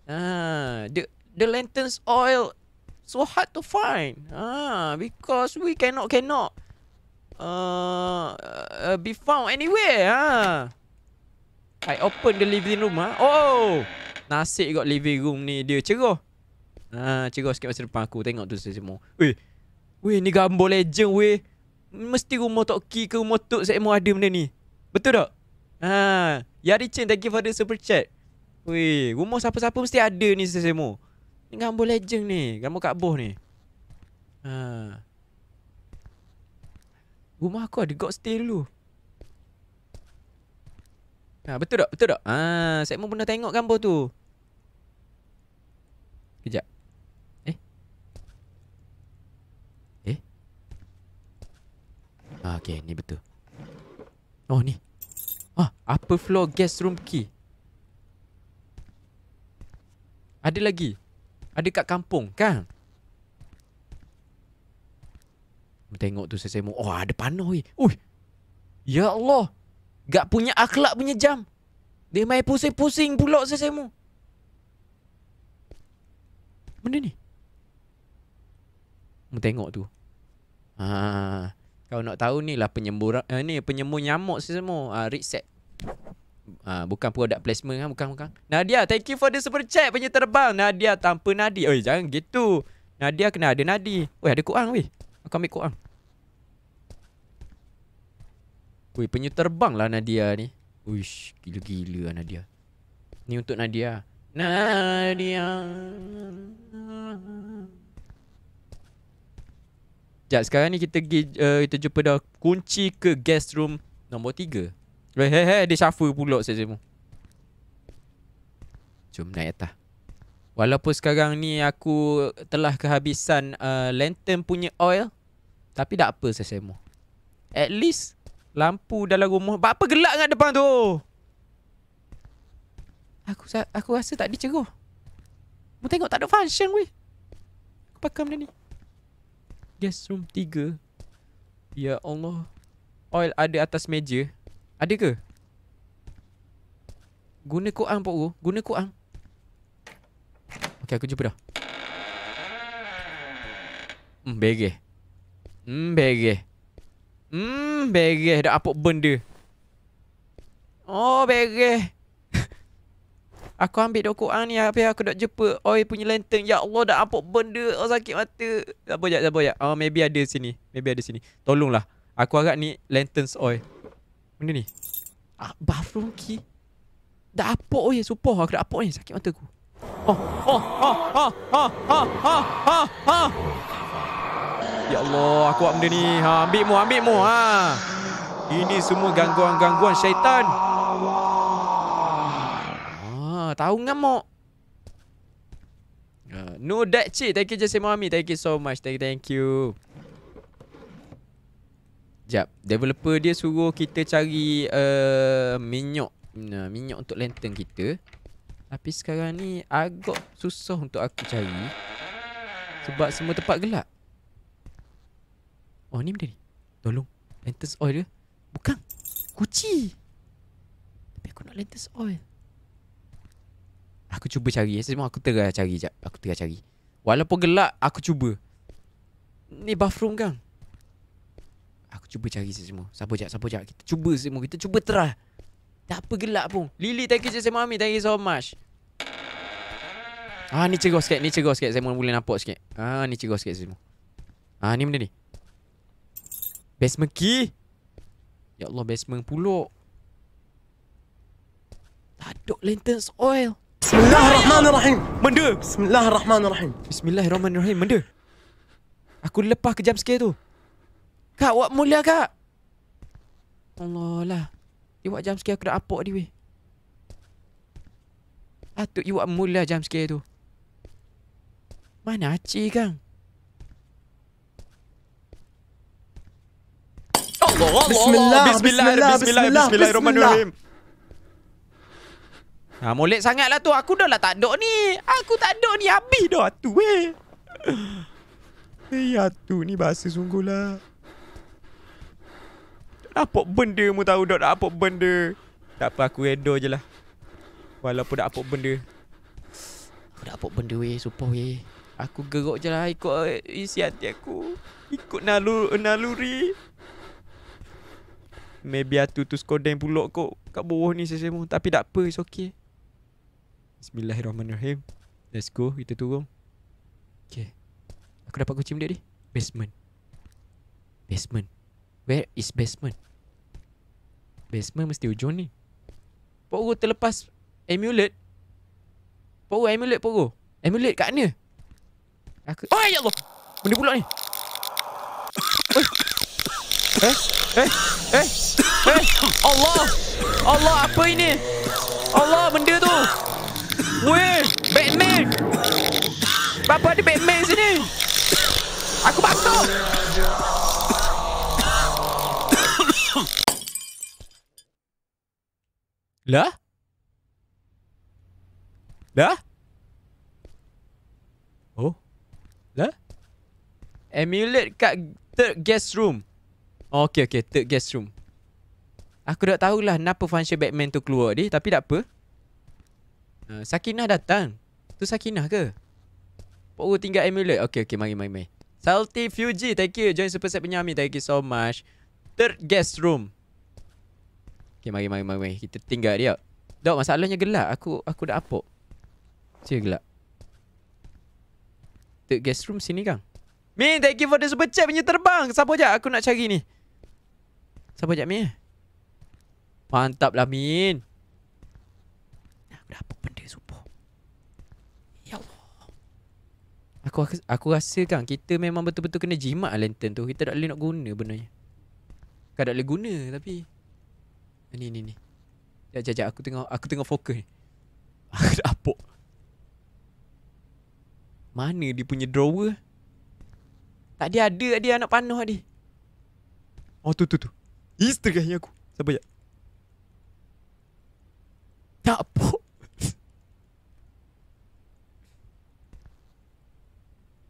Speaker 1: Ah, the the lanterns oil so hard to find ah because we cannot cannot uh, uh be found anywhere ah i open the living room ah oh nasi got living room ni dia ceroh ah ceroh sikit masa depan aku tengok tu semua weh weh ni gambar legend weh mesti rumah tok ki ke rumah tok semua ada benda ni betul tak ah yari chen thank you for the super chat Weh, rumah siapa-siapa mesti ada ni sesemo. Ni gambar legend ni, gambar Kak Boh ni. Ha. Rumah aku ada got Stay dulu. Ha, betul tak? Betul tak? Ha, Sekmo pernah tengok gambar tu. Kejap. Eh? Eh? Ha, okay, ni betul. Oh, ni. Ah, ha, upper floor guest room key. Ada lagi. Ada kat kampung kan? Tengok tu saya semua. Oh, ada panah weh. Uy. Ya Allah. Gak punya akhlak punya jam. Dia main pusing-pusing pula saya semua. Benda ni. Mu tengok tu. Ha, kau nak tahu ni lah penyembur eh, ni penyembur nyamuk saya semua. Ha, reset. Ha, bukan product placement kan bukan bukan. Nadia, thank you for the super chat punya terbang. Nadia tanpa Nadi. Oi, jangan gitu. Nadia kena ada Nadi. Oi, ada kuang weh. Aku ambil kuang. Oi, punya terbang lah Nadia ni. Uish, gila-gila lah Nadia. Ni untuk Nadia. Nadia. Sekejap, sekarang ni kita uh, kita jumpa dah kunci ke guest room nombor tiga. Weh, hey, hey, dia shuffle pula saya semua. Jom naik atas. Walaupun sekarang ni aku telah kehabisan uh, lantern punya oil. Tapi tak apa saya semua. At least lampu dalam rumah. Buat apa gelap kat depan tu? Aku aku rasa tak diceroh. Mu tengok tak ada function weh. Aku pakai benda ni. Guest room 3. Ya Allah. Oil ada atas meja. Ada ke? Guna koang Pak Wu Guna koang Okay aku jumpa dah Hmm bereh Hmm bereh Hmm bereh Dah apuk benda Oh bereh Aku ambil dok koang ni Habis aku dah jumpa Oi punya lantern Ya Allah dah apa benda Oh sakit mata Sabar boleh, sabar boleh. Oh maybe ada sini Maybe ada sini Tolonglah Aku agak ni lanterns oil Benda ni ah, Bathroom key Dah apok oi oh, ya, Supoh aku dah apok oi eh, Sakit mata aku
Speaker 2: ha, ha, ha,
Speaker 1: Ya Allah Aku buat benda ni ha, Ambil mu Ambil mu ha. Ini semua gangguan-gangguan syaitan ah, Tahu ngamuk Uh, no that shit. Thank you Jesse Mami. Thank you so much. Thank, thank you. Jap, developer dia suruh kita cari uh, minyak. Nah, minyak untuk lantern kita. Tapi sekarang ni agak susah untuk aku cari. Sebab semua tempat gelap. Oh, ni benda ni. Tolong. Lantern oil dia. Bukan.
Speaker 2: Kuci. Tapi aku nak lantern oil.
Speaker 1: Aku cuba cari. Semua aku terah cari jap. Aku terah cari. Walaupun gelap, aku cuba. Ni bathroom kan? Aku cuba cari semua. Sabar jap, sabar jap. Kita cuba semua. Kita cuba terah. Tak apa gelap pun. Lily, thank you so mami Thank you so much. Ah, ni cegos sikit. Ni cegos sikit. Saya boleh nampak sikit. Ah, ni cegos sikit semua. Ah, ni benda ni. Basement key. Ya Allah, basement
Speaker 2: pulak. Taduk lanterns oil. Bismillahirrahmanirrahim. Benda. Bismillahirrahmanirrahim. Bismillahirrahmanirrahim. Benda.
Speaker 1: Aku lepas kejam sikit tu. Kak, awak mulia kak. Allah lah. Dia buat jumpscare aku nak apok dia weh. Patut you buat mula jumpscare tu. Mana Aci kang?
Speaker 2: Allah, Allah, Bismillah, Bismillah, Bismillah, Bismillah, Bismillahirrahmanirrahim.
Speaker 1: Ha, molek sangatlah tu. Aku dah lah tak duk ni. Aku tak duk ni. Habis dah tu weh. Ya tu ni bahasa sungguh lah. Apa benda mu tahu dok apa benda. Tak apa aku redo je lah. Walaupun dah apa benda. Aku dah apa benda weh, supoh weh. Aku gerok je lah ikut eh, isi hati aku. Ikut nalur, naluri. Maybe aku tu skodeng pulak kot. Kat bawah ni saya semua. Tapi tak apa, it's okay. Bismillahirrahmanirrahim. Let's go, kita turun. Okay. Aku dapat kucing dia ni. Basement. Basement. Where is basement? Basement mesti hujung ni. Pogo terlepas amulet. Pogo amulet pogo. Amulet kat mana? Aku. Oh ya Allah. Benda pula ni.
Speaker 2: Eh? Eh? Eh? Eh? Allah! Allah apa ini? Allah benda tu! Weh! Batman! Bapa ada Batman sini! Aku batuk. Lah? Lah?
Speaker 1: Oh. Lah? Amulet kat third guest room. Oh, okay, okay. Third guest room. Aku tak tahulah kenapa function Batman tu keluar ni. Tapi tak apa. Uh, Sakinah datang. Tu Sakinah ke? Oh, tinggal amulet. Okay, okay. Mari, mari, mari. Salty Fuji. Thank you. Join Super Set Penyami. Thank you so much. Third guest room. Okay, mari, mari, mari, mari. Kita tinggal dia. Dok, masalahnya gelap. Aku aku dah apok. Saya gelap. The guest room sini, kang. Min, thank you for the super chat punya terbang. Siapa je aku nak cari ni? Siapa je, Min? Mantap lah, Min.
Speaker 2: Aku dah apok benda super.
Speaker 1: Ya Allah. Aku, aku rasa, kang. Kita memang betul-betul kena jimat lah lantern tu. Kita tak boleh nak guna benda ni. Kan tak guna, tapi... Ni ni ni. Jap jap aku tengok aku tengok fokus ni. Aku dah apuk. Mana dia punya drawer? Tak dia ada dia anak panah tadi. Oh tu tu tu. Easter kan aku. Siapa ya?
Speaker 2: Tak apa.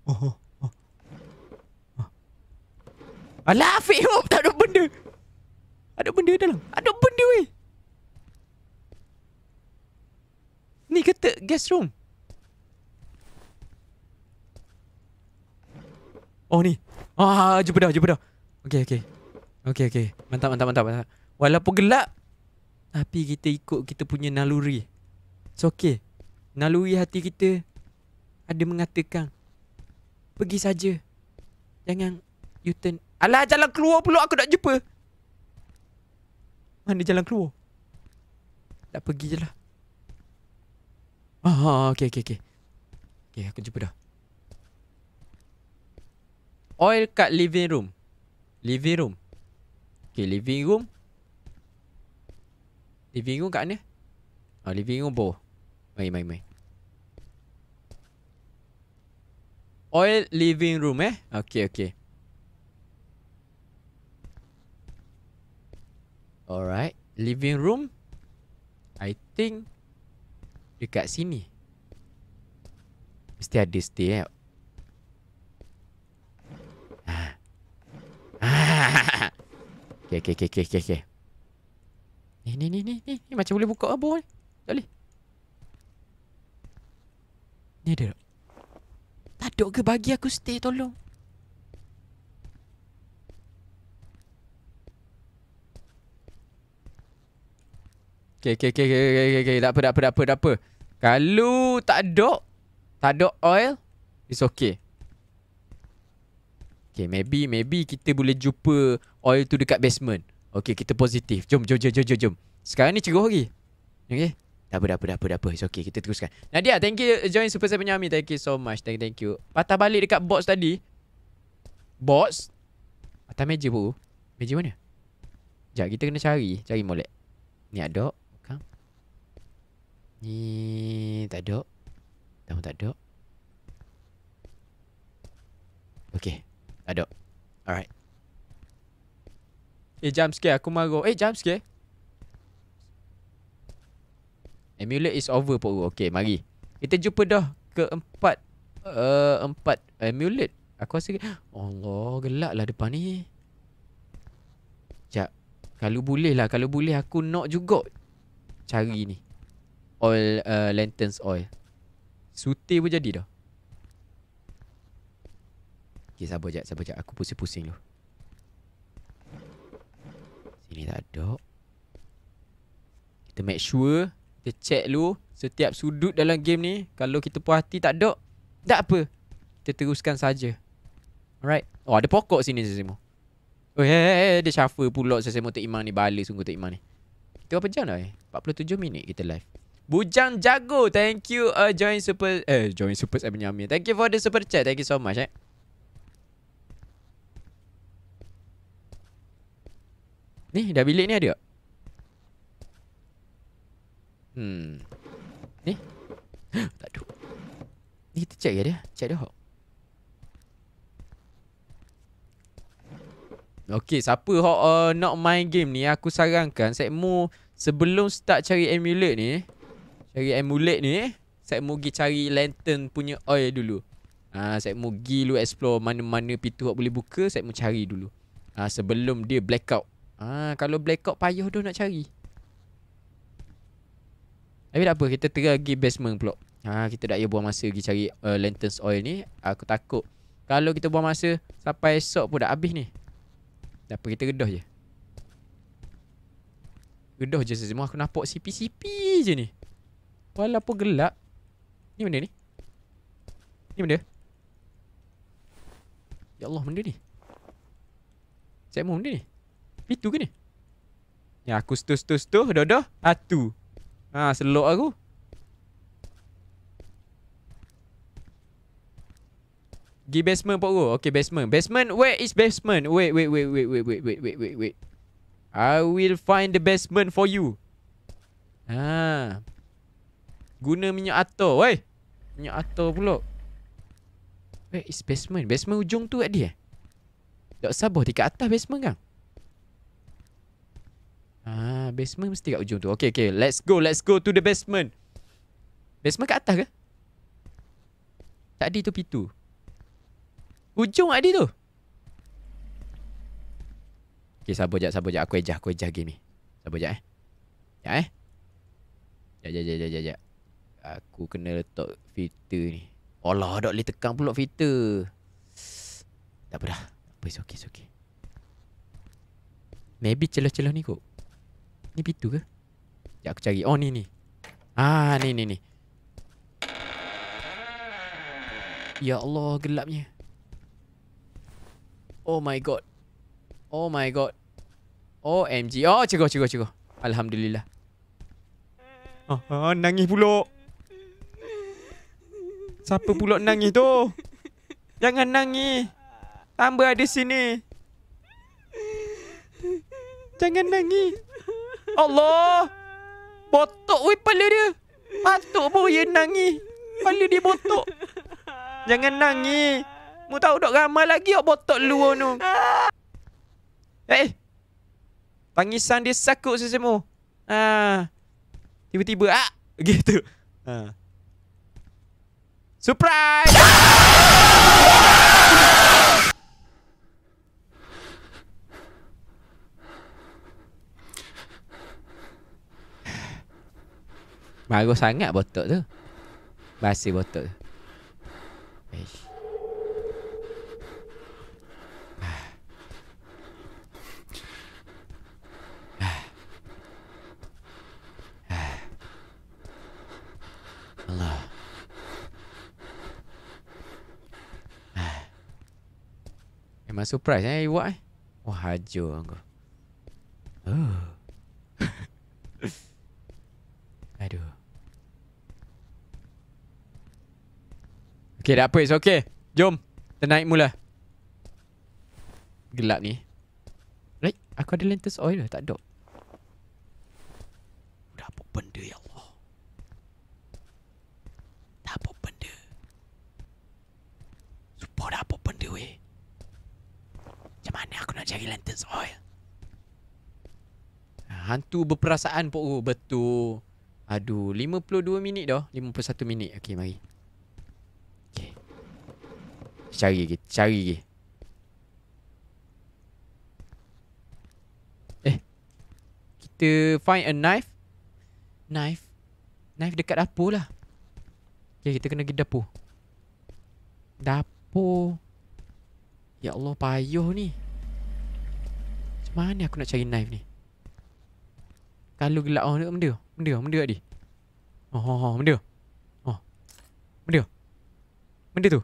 Speaker 2: Oh, oh, oh. Alah, Fihop tak ada benda. Ada benda dalam. Ada benda weh. Ni kata guest room.
Speaker 1: Oh ni. Ah, jumpa dah, jumpa dah. Okey, okey. Okey, okey. Mantap, mantap, mantap, mantap. Walaupun gelap, tapi kita ikut kita punya naluri. It's okay. Naluri hati kita ada mengatakan pergi saja. Jangan you turn. Alah jalan keluar pula aku nak jumpa. Mana jalan keluar? Dah pergi je lah. Ah, ah, ah okay, okay, okay. Okay, aku jumpa dah. Oil kat living room. Living room. Okay, living room. Living room kat mana? Ah, living room bawah. Main, main, main. Oil living room eh. Okay, okay. Alright Living room I think Dekat sini Mesti ada stay eh Okay, okay, okay, okay, okay, okay. Eh, ni, ni, ni, ni, ni. Macam boleh buka abu ni. Eh? Tak boleh. Ni ada tak?
Speaker 2: Tak ada ke bagi aku stay tolong?
Speaker 1: Okay, okay, okay, okay, okay, okay, okay. Tak apa, tak apa, tak apa, tak apa. Kalau tak ada, tak ada oil, it's okay. Okay, maybe, maybe kita boleh jumpa oil tu dekat basement. Okay, kita positif. Jom, jom, jom, jom, jom, jom. Sekarang ni ceroh lagi. Okay? Tak apa, tak apa, tak apa, tak apa. It's okay, kita teruskan. Nadia, thank you eh, join Super Saiyan Army. Thank you so much. Thank you, thank you. Patah balik dekat box tadi. Box? Patah meja, bu. Meja mana? Sekejap, kita kena cari. Cari molek. Ni ada. Ni tak ada. Tahu tak ada. Okey, tak ada. Alright. Eh jump scare aku mago. Eh jump scare. Emulate is over pokok. Okey, mari. Kita jumpa dah keempat uh, empat emulate. Aku rasa Allah gelaklah depan ni. Jap. Kalau boleh lah, kalau boleh aku nak juga cari ni oil uh, lanterns oil. Sute pun jadi dah. Okay, sabar jap, sabar jap. Aku pusing-pusing dulu. Sini tak ada. Kita make sure. Kita check dulu. Setiap sudut dalam game ni. Kalau kita puas hati tak ada. Tak apa. Kita teruskan saja. Alright. Oh, ada pokok sini saya semua. Oh, eh, yeah, yeah, yeah. dia shuffle pulak saya semua tak iman ni. Bala sungguh tak iman ni. Kita berapa jam dah eh? 47 minit kita live. Bujang Jago Thank you uh, Join Super Eh join Super Saya punya Thank you for the super chat Thank you so much eh Ni dah bilik ni ada tak? Hmm Ni Tak ada Ni kita check dia Check dia hok Okay siapa hok uh, Not main game ni Aku sarankan Sekmu Sebelum start cari emulate ni Cari amulet ni eh. Saya pergi cari lantern punya oil dulu. Ha, saya pergi lu explore mana-mana pintu awak boleh buka. Saya mau cari dulu. Ha, sebelum dia blackout. Ha, kalau blackout payah tu nak cari. Tapi tak apa. Kita tengah pergi basement pulak. Ha, kita tak payah buang masa pergi cari uh, lantern oil ni. Aku takut. Kalau kita buang masa sampai esok pun dah habis ni. Tak apa. Kita redah je. Redah je semua. Aku nampak CP-CP je ni. Kepala pun gelap Ni benda ni Ni benda Ya Allah benda ni Zekmo benda ni Pitu ke ni Ni ya, aku stus stus stus Dodoh Atu Ha selok aku Gi basement pokok Okay basement Basement where is basement Wait wait wait wait wait wait wait wait wait wait I will find the basement for you Ah, Guna minyak atur Wey Minyak atur pulak Where is basement? Basement ujung tu kat dia eh? Tak sabar dekat atas basement kan? Ah, basement mesti kat ujung tu Okay, okay Let's go, let's go to the basement Basement kat atas ke? Tadi tu pintu Ujung kat tu Okay, sabar sekejap, sabar sekejap Aku ejah, aku ejah game ni Sabar sekejap eh Sekejap eh Sekejap, sekejap, sekejap, sekejap Aku kena letak filter ni Allah tak boleh tekan pula filter Tak apa dah Apa it's okay okay Maybe celah-celah ni kot Ni pintu ke? Sekejap aku cari Oh ni ni Ah ni ni ni Ya Allah gelapnya Oh my god Oh my god OMG Oh cikgu cikgu cikgu Alhamdulillah Oh, oh nangis pulak Siapa pula nangis tu? Jangan nangis. Tambah ada sini. Jangan nangis. Allah. Botok weh pala dia. Patuk pun dia nangis. Pala dia botok. Jangan nangis. Mu tahu dok ramai lagi ok botok luar tu. Eh. Tangisan dia sakut semua. Ah. Ha. Tiba-tiba ah gitu. Ha. Surprise! 말고 상해 버터드 맛이 버터드 에이. Memang surprise eh you buat eh. Wah, hajur kau. Oh. Aduh. Okay, dah apa. It's okay. Jom. Kita naik mula. Gelap ni. Right? Aku ada lantern oil dah. Tak ada.
Speaker 2: lanterns oil. Oh, ya.
Speaker 1: Hantu berperasaan pun oh, betul. Aduh, 52 minit dah. 51 minit. Okey, mari. Okey. Cari lagi, cari lagi. Eh. Kita find a knife. Knife. Knife dekat dapur lah. Okay, kita kena pergi dapur. Dapur. Ya Allah, payuh ni. Macam mana aku nak cari knife ni? Kalau gelap on oh, benda. Benda, benda tadi. Oh, oh, oh, benda. Oh. Benda. Benda tu.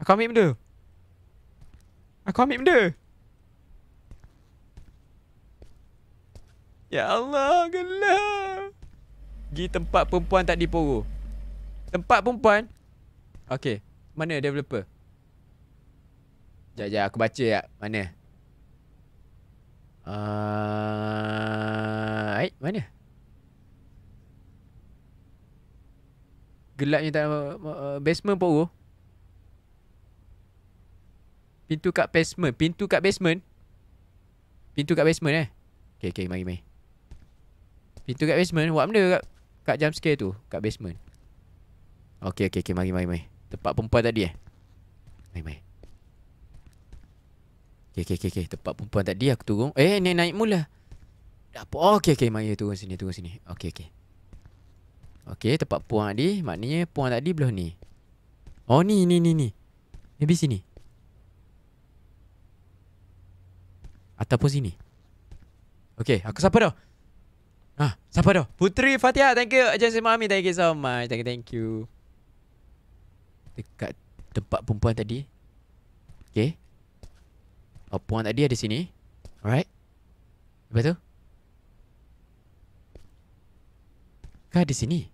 Speaker 1: Aku ambil benda. Aku ambil benda. Ya Allah, gelap. Di tempat perempuan tak diporo. Tempat perempuan? Okey. Mana developer? Jaja, Aku baca ya. Mana? Uh, mana? Gelapnya tak uh, uh, basement pun Pintu kat basement, pintu kat basement. Pintu kat basement eh. Okay, okay, mari mari. Pintu kat basement, buat benda kat kat jump scare tu, kat basement. Okay, okay, okay, mari mari mari. Tempat perempuan tadi eh. Mari mari. Okay, okay, okay, okay. Tempat perempuan tadi aku turun. Eh, ni naik mula. Apa? Oh, okay, okay. Maya turun sini, turun sini. Okay, okay. Okay, tempat puan tadi. Maknanya puan tadi belah ni. Oh, ni, ni, ni, ni. Maybe sini. Ataupun sini. Okay, aku siapa dah? Ah, siapa dah? Putri Fatihah. Thank you. Agency Mami. Thank you so much. Thank you, thank you. Dekat tempat perempuan tadi. Okay uh, Puan tadi ada sini Alright Lepas tu Kan ada sini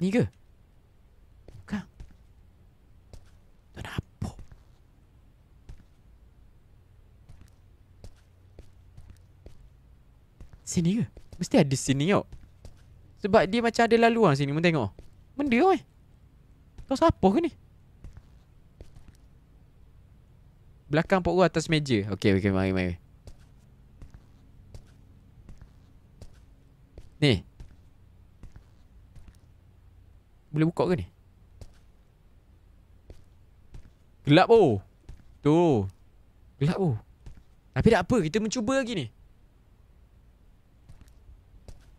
Speaker 1: Ni ke
Speaker 2: Bukan Tuan apa
Speaker 1: Sini ke Mesti ada sini yuk Sebab dia macam ada laluan sini Mereka tengok Benda kan Kau siapa ke ni Belakang pokok atas meja. okay, okay, mari mari. Ni. Boleh buka ke ni? Gelap oh. Tu. Gelap oh. Tapi tak apa, kita mencuba lagi ni.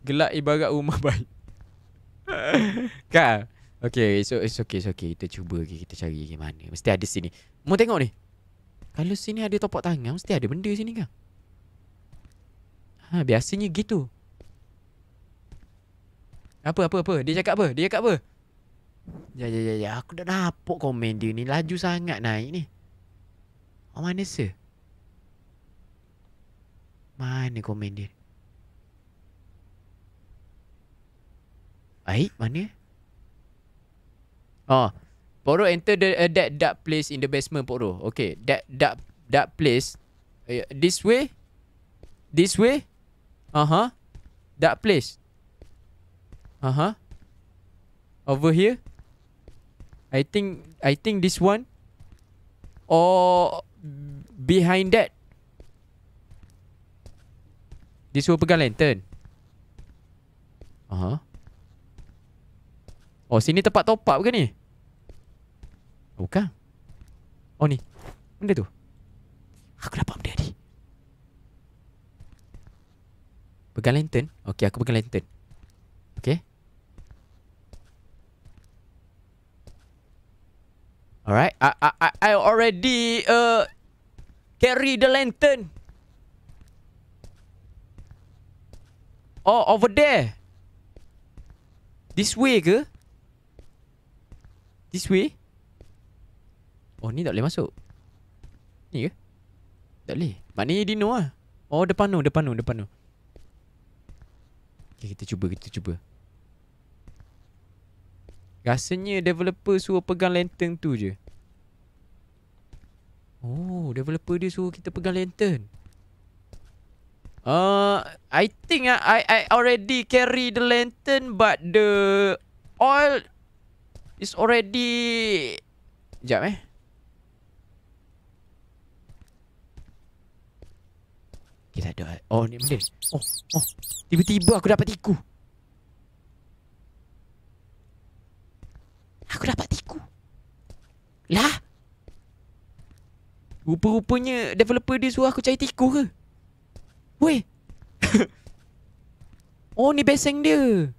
Speaker 1: Gelap ibarat rumah baik. kan? Okay, it's, it's okay, it's okay. Kita cuba lagi, kita cari lagi mana. Mesti ada sini. Mau tengok ni? Kalau sini ada topok tangan Mesti ada benda sini kan ha, Biasanya gitu Apa apa apa Dia cakap apa Dia cakap apa Ya ya ya, ya. Aku dah nampak komen dia ni Laju sangat naik ni Oh mana sir Mana komen dia Baik mana Oh Poro enter the uh, that dark place in the basement Poro. Okay, that dark dark place. Uh, this way. This way. Uh-huh. Dark place. Uh-huh. Over here. I think I think this one or behind that. This will pegang lantern. Uh-huh. Oh, sini tempat top up ke ni? Bukan Oh ni Benda tu Aku dapat benda ni Pegang lantern Okay aku pegang lantern Okay Alright I, I, I, I already uh, Carry the lantern Oh over there This way ke? This way? Oh ni tak boleh masuk Ni ke? Tak boleh Maknanya Dino lah Oh depan tu depan tu depan tu Okay kita cuba kita cuba Rasanya developer suruh pegang lantern tu je Oh developer dia suruh kita pegang lantern Uh, I think uh, I I already carry the lantern but the oil is already Sekejap eh Okay, tak ada. Oh, ni benda. Oh, oh. Tiba-tiba aku dapat tiku. Aku dapat tiku. Lah. Rupa-rupanya developer dia suruh aku cari tiku ke? Weh.
Speaker 2: oh, ni beseng dia.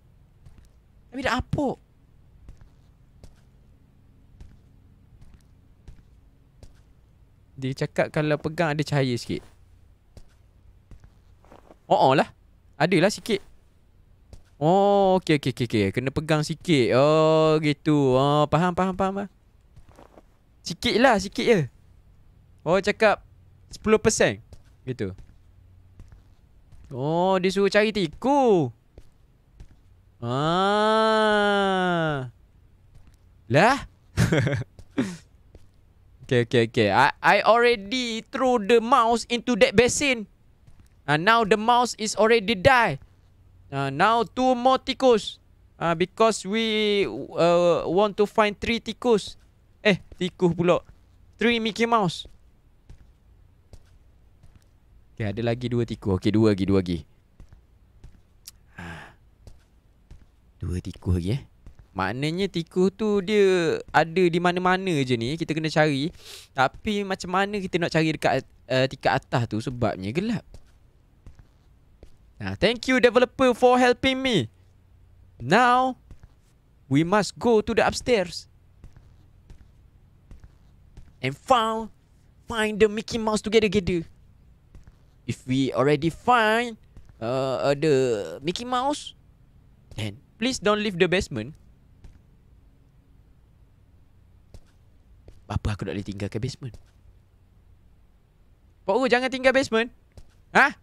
Speaker 2: Tapi dah apok.
Speaker 1: Dia cakap kalau pegang ada cahaya sikit. Oh, oh lah Adalah sikit Oh okey okey okey okey kena pegang sikit. Oh gitu. Oh faham faham faham. Sikitlah sikit je. Oh cakap 10% gitu. Oh dia suruh cari tiku. Ah. Lah. Okay, okay, okay. I, I already threw the mouse into that basin. Uh, now the mouse is already died. Uh, ah, now two more tikus. Uh, because we uh, want to find three tikus. Eh, tikus pula. Three Mickey Mouse. Okay, ada lagi dua tikus. Okay, dua lagi, dua lagi. Dua tikus lagi eh. Maknanya tikus tu dia ada di mana-mana je ni. Kita kena cari. Tapi macam mana kita nak cari dekat uh, eh, tikat atas tu sebabnya gelap. Nah, thank you developer for helping me. Now, we must go to the
Speaker 2: upstairs.
Speaker 1: And find find the Mickey Mouse together, together. If we already find uh, uh, the Mickey Mouse, then please don't leave the basement. Apa aku nak boleh tinggalkan basement? Pak Uu, jangan tinggal basement. Hah?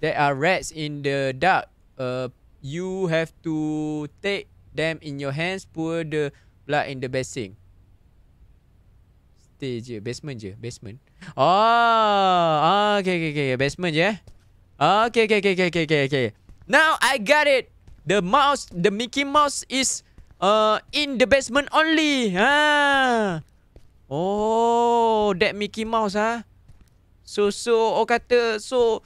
Speaker 1: there are rats in the dark. Uh, you have to take them in your hands, pour the blood in the basin. Stay je, basement je, basement. Oh, okay, okay, okay, basement je. Eh. Ah, okay, okay, okay, okay, okay, okay. Now I got it. The mouse, the Mickey Mouse is uh in the basement only. Ha. Oh, that Mickey Mouse ha. So so oh kata so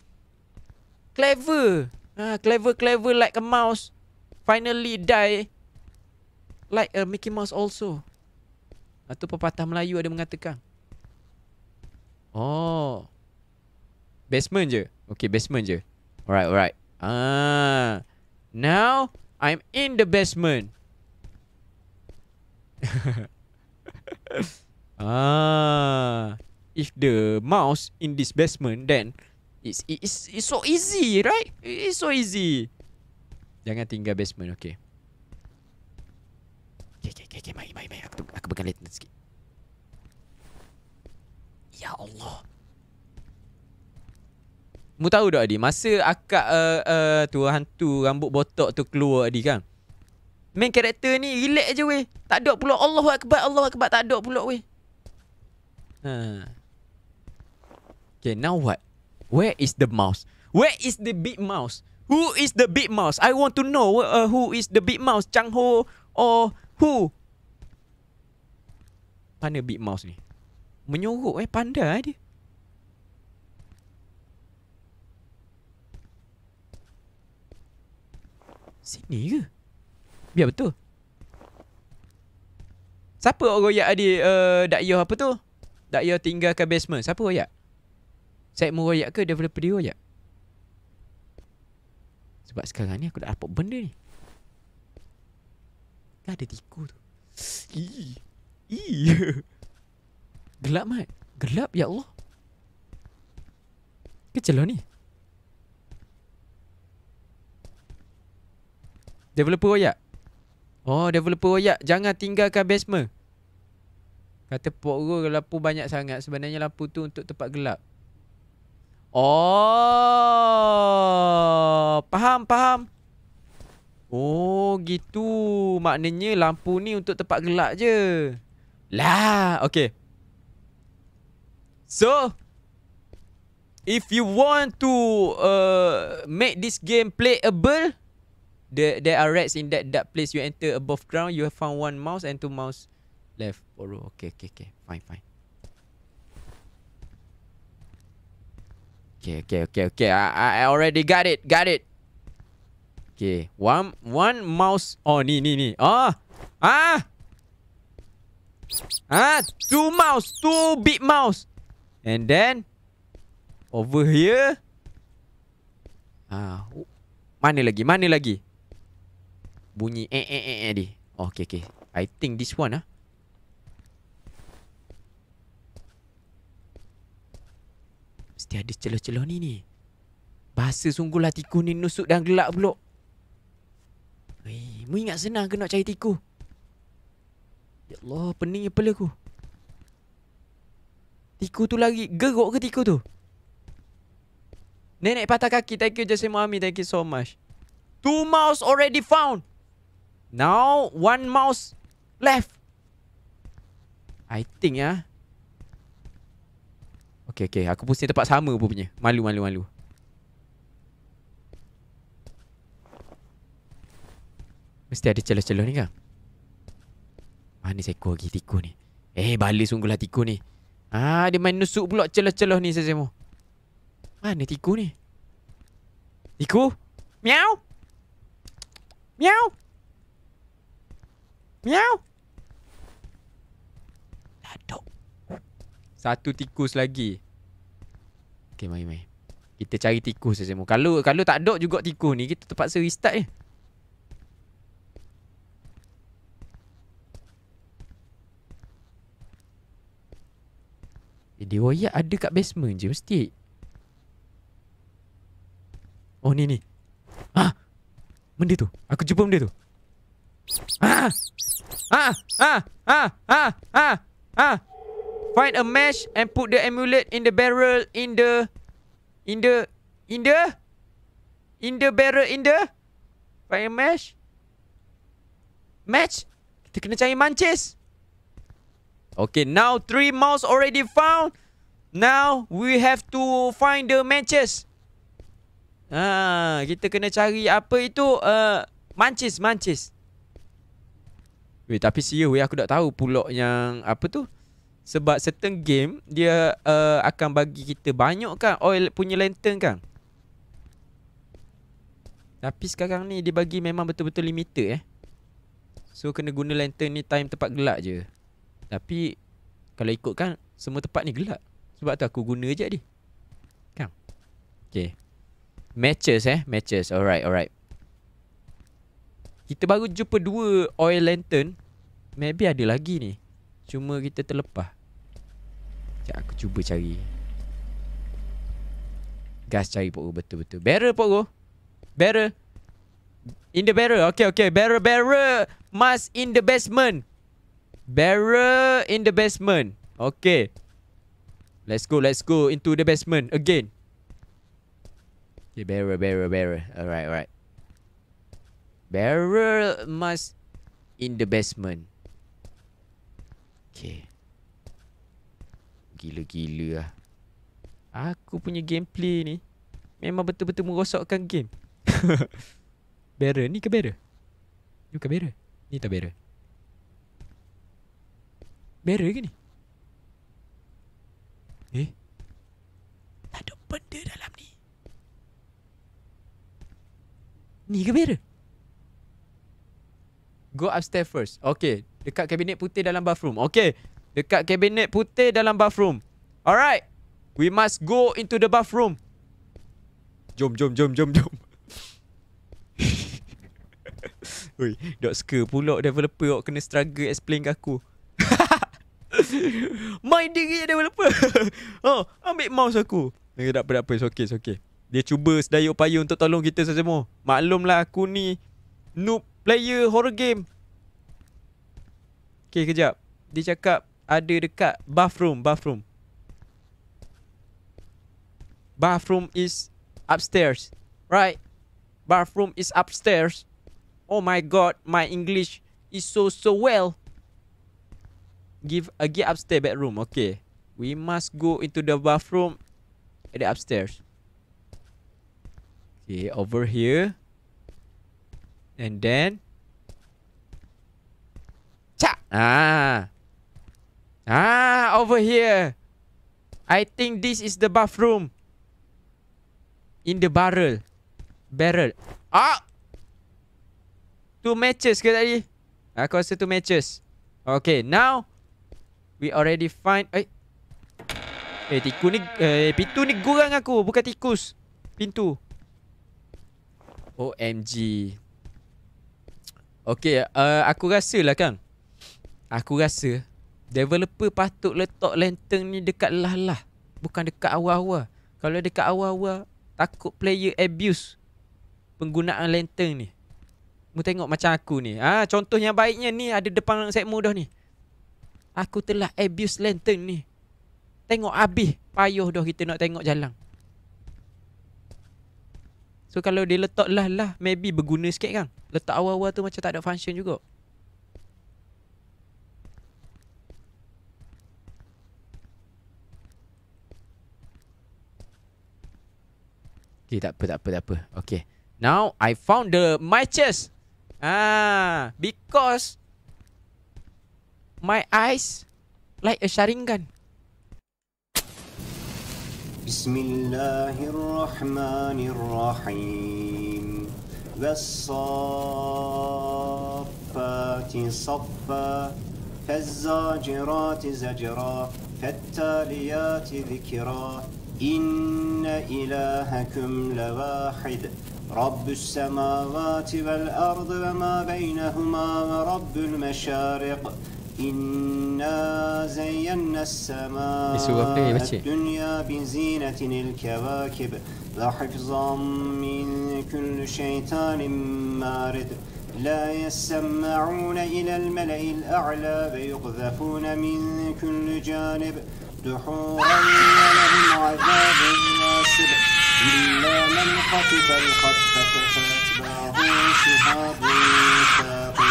Speaker 1: Clever. Ah, clever, clever like a mouse. Finally die. Like a Mickey Mouse also. Atau pepatah Melayu ada mengatakan. Oh. Basement je. Okay, basement je. Alright, alright. Ah. Now, I'm in the basement. ah. If the mouse in this basement, then... It's, it's, it's so easy, right? It's so easy. Jangan tinggal basement, okay.
Speaker 2: Okay, okay, okay, okay. Mari, mari, mari. Aku,
Speaker 1: aku pegang lantern sikit.
Speaker 2: Ya Allah.
Speaker 1: Mu tahu tak, Adi? Masa akak uh, uh, tu hantu rambut botok tu keluar, Adi, kan? Main karakter ni relax je, weh. Tak ada pulak Allah akbar, Allah akbar. Tak ada pulak weh. Ha. Okay, now what? Where is the mouse? Where is the big mouse? Who is the big mouse? I want to know uh, who is the big mouse, Chang Ho or who? Mana big mouse ni? Menyorok eh pandai eh, dia. Sini ke? Biar betul. Siapa orang yang ada uh, dakyah apa tu? Dakyah tinggalkan basement. Siapa orang saya Site meroyak ke developer dia royak Sebab sekarang ni aku dah dapat benda ni Kan ada tiku tu Ii Gelap mat Gelap ya Allah Kecil lah ni Developer royak Oh developer royak Jangan tinggalkan basement Kata Pok Ro lampu banyak sangat Sebenarnya lampu tu untuk tempat gelap Oh, faham, faham. Oh, gitu. Maknanya lampu ni untuk tempat gelap je. Lah, okay. So, if you want to uh, make this game playable, there, there are rats in that dark place you enter above ground. You have found one mouse and two mouse left. Oh, okay, okay, okay. Fine, fine. Okay, okay, okay, okay. I, I already got it, got it. Okay, one, one mouse. Oh, ni, ni, ni. Oh, ah, ah, two mouse, two big mouse, and then over here. Ah, oh, mana lagi, mana lagi? Bunyi eh, eh, eh, eh, eh di. Oh, okay, okay. I think this one ah. Mesti ada celah-celah ni ni. Bahasa sungguhlah tikus ni nusuk dan gelak pulak. Hei, mu ingat senang ke nak cari tikus? Ya Allah, peningnya kepala aku. Tiku tu lagi Gerok ke tiku tu? Nenek patah kaki. Thank you, Jesse Mami. Thank you so much. Two mouse already found. Now, one mouse left. I think ya. Yeah. Okay okay Aku pusing tempat sama pun punya Malu malu malu Mesti ada celah-celah ni kan ah, Mana seko lagi tikus ni Eh bala sungguhlah tikus ni Ah, dia main nusuk pula celah-celah ni saya semua. Ah, Mana tikus ni? Tikus? Miau.
Speaker 2: Miau. Miau.
Speaker 1: Ladok. Satu tikus lagi. Okay, mari mari. Kita cari tikus saja. Kalau kalau tak ada juga tikus ni, kita terpaksa restart je. Eh, dia royak ada kat basement je mesti. Oh ni ni. Ha. Ah! Benda tu. Aku jumpa benda tu. Ha. Ah! Ha. Ah! Ha. Ah! Ha. Ah! Ha. Ah! Ha. Ah! Ah! Find a mesh and put the amulet in the barrel in the in the in the in the barrel in the find a mesh match kita kena cari mancis okay now three mouse already found now we have to find the matches ha kita kena cari apa itu uh, mancis mancis Weh, tapi siya, weh, aku tak tahu pulak yang apa tu. Sebab certain game dia uh, akan bagi kita banyak kan oil punya lantern kan. Tapi sekarang ni dia bagi memang betul-betul limited eh. So kena guna lantern ni time tempat gelap je. Tapi kalau ikut kan semua tempat ni gelap. Sebab tu aku guna je tadi. Kan. Okay. Matches eh. Matches. Alright. Alright. Kita baru jumpa dua oil lantern. Maybe ada lagi ni. Cuma kita terlepas Sekejap aku cuba cari Gas cari Pak Roh betul-betul Barrel Pak Roh Barrel In the barrel Okay okay Barrel barrel Mas in the basement Barrel in the basement Okay Let's go let's go into the basement again Okay barrel barrel barrel Alright alright Barrel mas in the basement Okay Gila-gila lah Aku punya gameplay ni Memang betul-betul merosakkan game Barrel ni ke barrel? Ni ke barrel Ni tak barrel Barrel ke ni?
Speaker 2: Eh? Tak ada benda dalam ni
Speaker 1: Ni ke barrel? Go upstairs first Okay Dekat kabinet putih dalam bathroom. Okay. Dekat kabinet putih dalam bathroom. Alright. We must go into the bathroom. Jom, jom, jom, jom, jom. Ui, dok suka pula developer kau kena struggle explain ke aku. My diri je developer. oh, ambil mouse aku. Tak apa, tak apa. It's okay, it's okay. Dia cuba sedaya upaya untuk tolong kita semua. Maklumlah aku ni noob player horror game. Okay kejap Dia cakap ada dekat bathroom Bathroom Bathroom is upstairs Right Bathroom is upstairs Oh my god My English is so so well Give a uh, get upstairs bedroom Okay We must go into the bathroom At the upstairs Okay over here And then Ah. Ah, over here. I think this is the bathroom. In the barrel. Barrel. Ah! Two matches ke tadi? Aku rasa two matches. Okay, now. We already find. Eh, eh tikus ni. Eh, pintu ni gurang aku. Bukan tikus. Pintu. OMG. Okay, uh, aku rasa lah kan. Aku rasa developer patut letak lantern ni dekat lah-lah. Bukan dekat awal-awal. Kalau dekat awal-awal, takut player abuse penggunaan lantern ni. Mu tengok macam aku ni. Ah, ha, contoh yang baiknya ni ada depan set mudah ni. Aku telah abuse lantern ni. Tengok habis payuh dah kita nak tengok jalan. So kalau dia letak lah lah maybe berguna sikit kan. Letak awal-awal tu macam tak ada function juga. Okay, eh, tak apa, tak apa, tak apa. Okay. Now, I found the my chest. Ah, because my eyes like a Sharingan.
Speaker 2: Bismillahirrahmanirrahim. Wassaffati saffa fazzajirati zajra fattaliyati dhikra إن إلهكم لواحد رب السماوات والأرض وما بينهما ورب المشارق إنا زينا السماء الدنيا بزينة الكواكب وحفظا من كل شيطان مارد لا يسمعون إلى الملأ الأعلى ويقذفون من كل جانب دحورا ولهم عذاب واصب إلا من خطف الخطفة فأتبعه شهاب ثاقب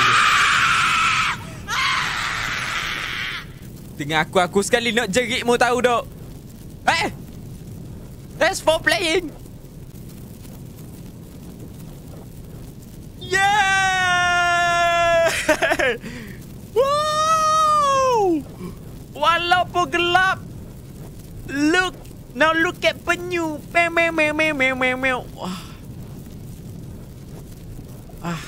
Speaker 1: aku aku sekali nak jerit mu tahu dok. Eh. That's for
Speaker 2: playing. Yeah. walaupun gelap look now look at penyu meow
Speaker 1: meow meow meow meow meow ah. ah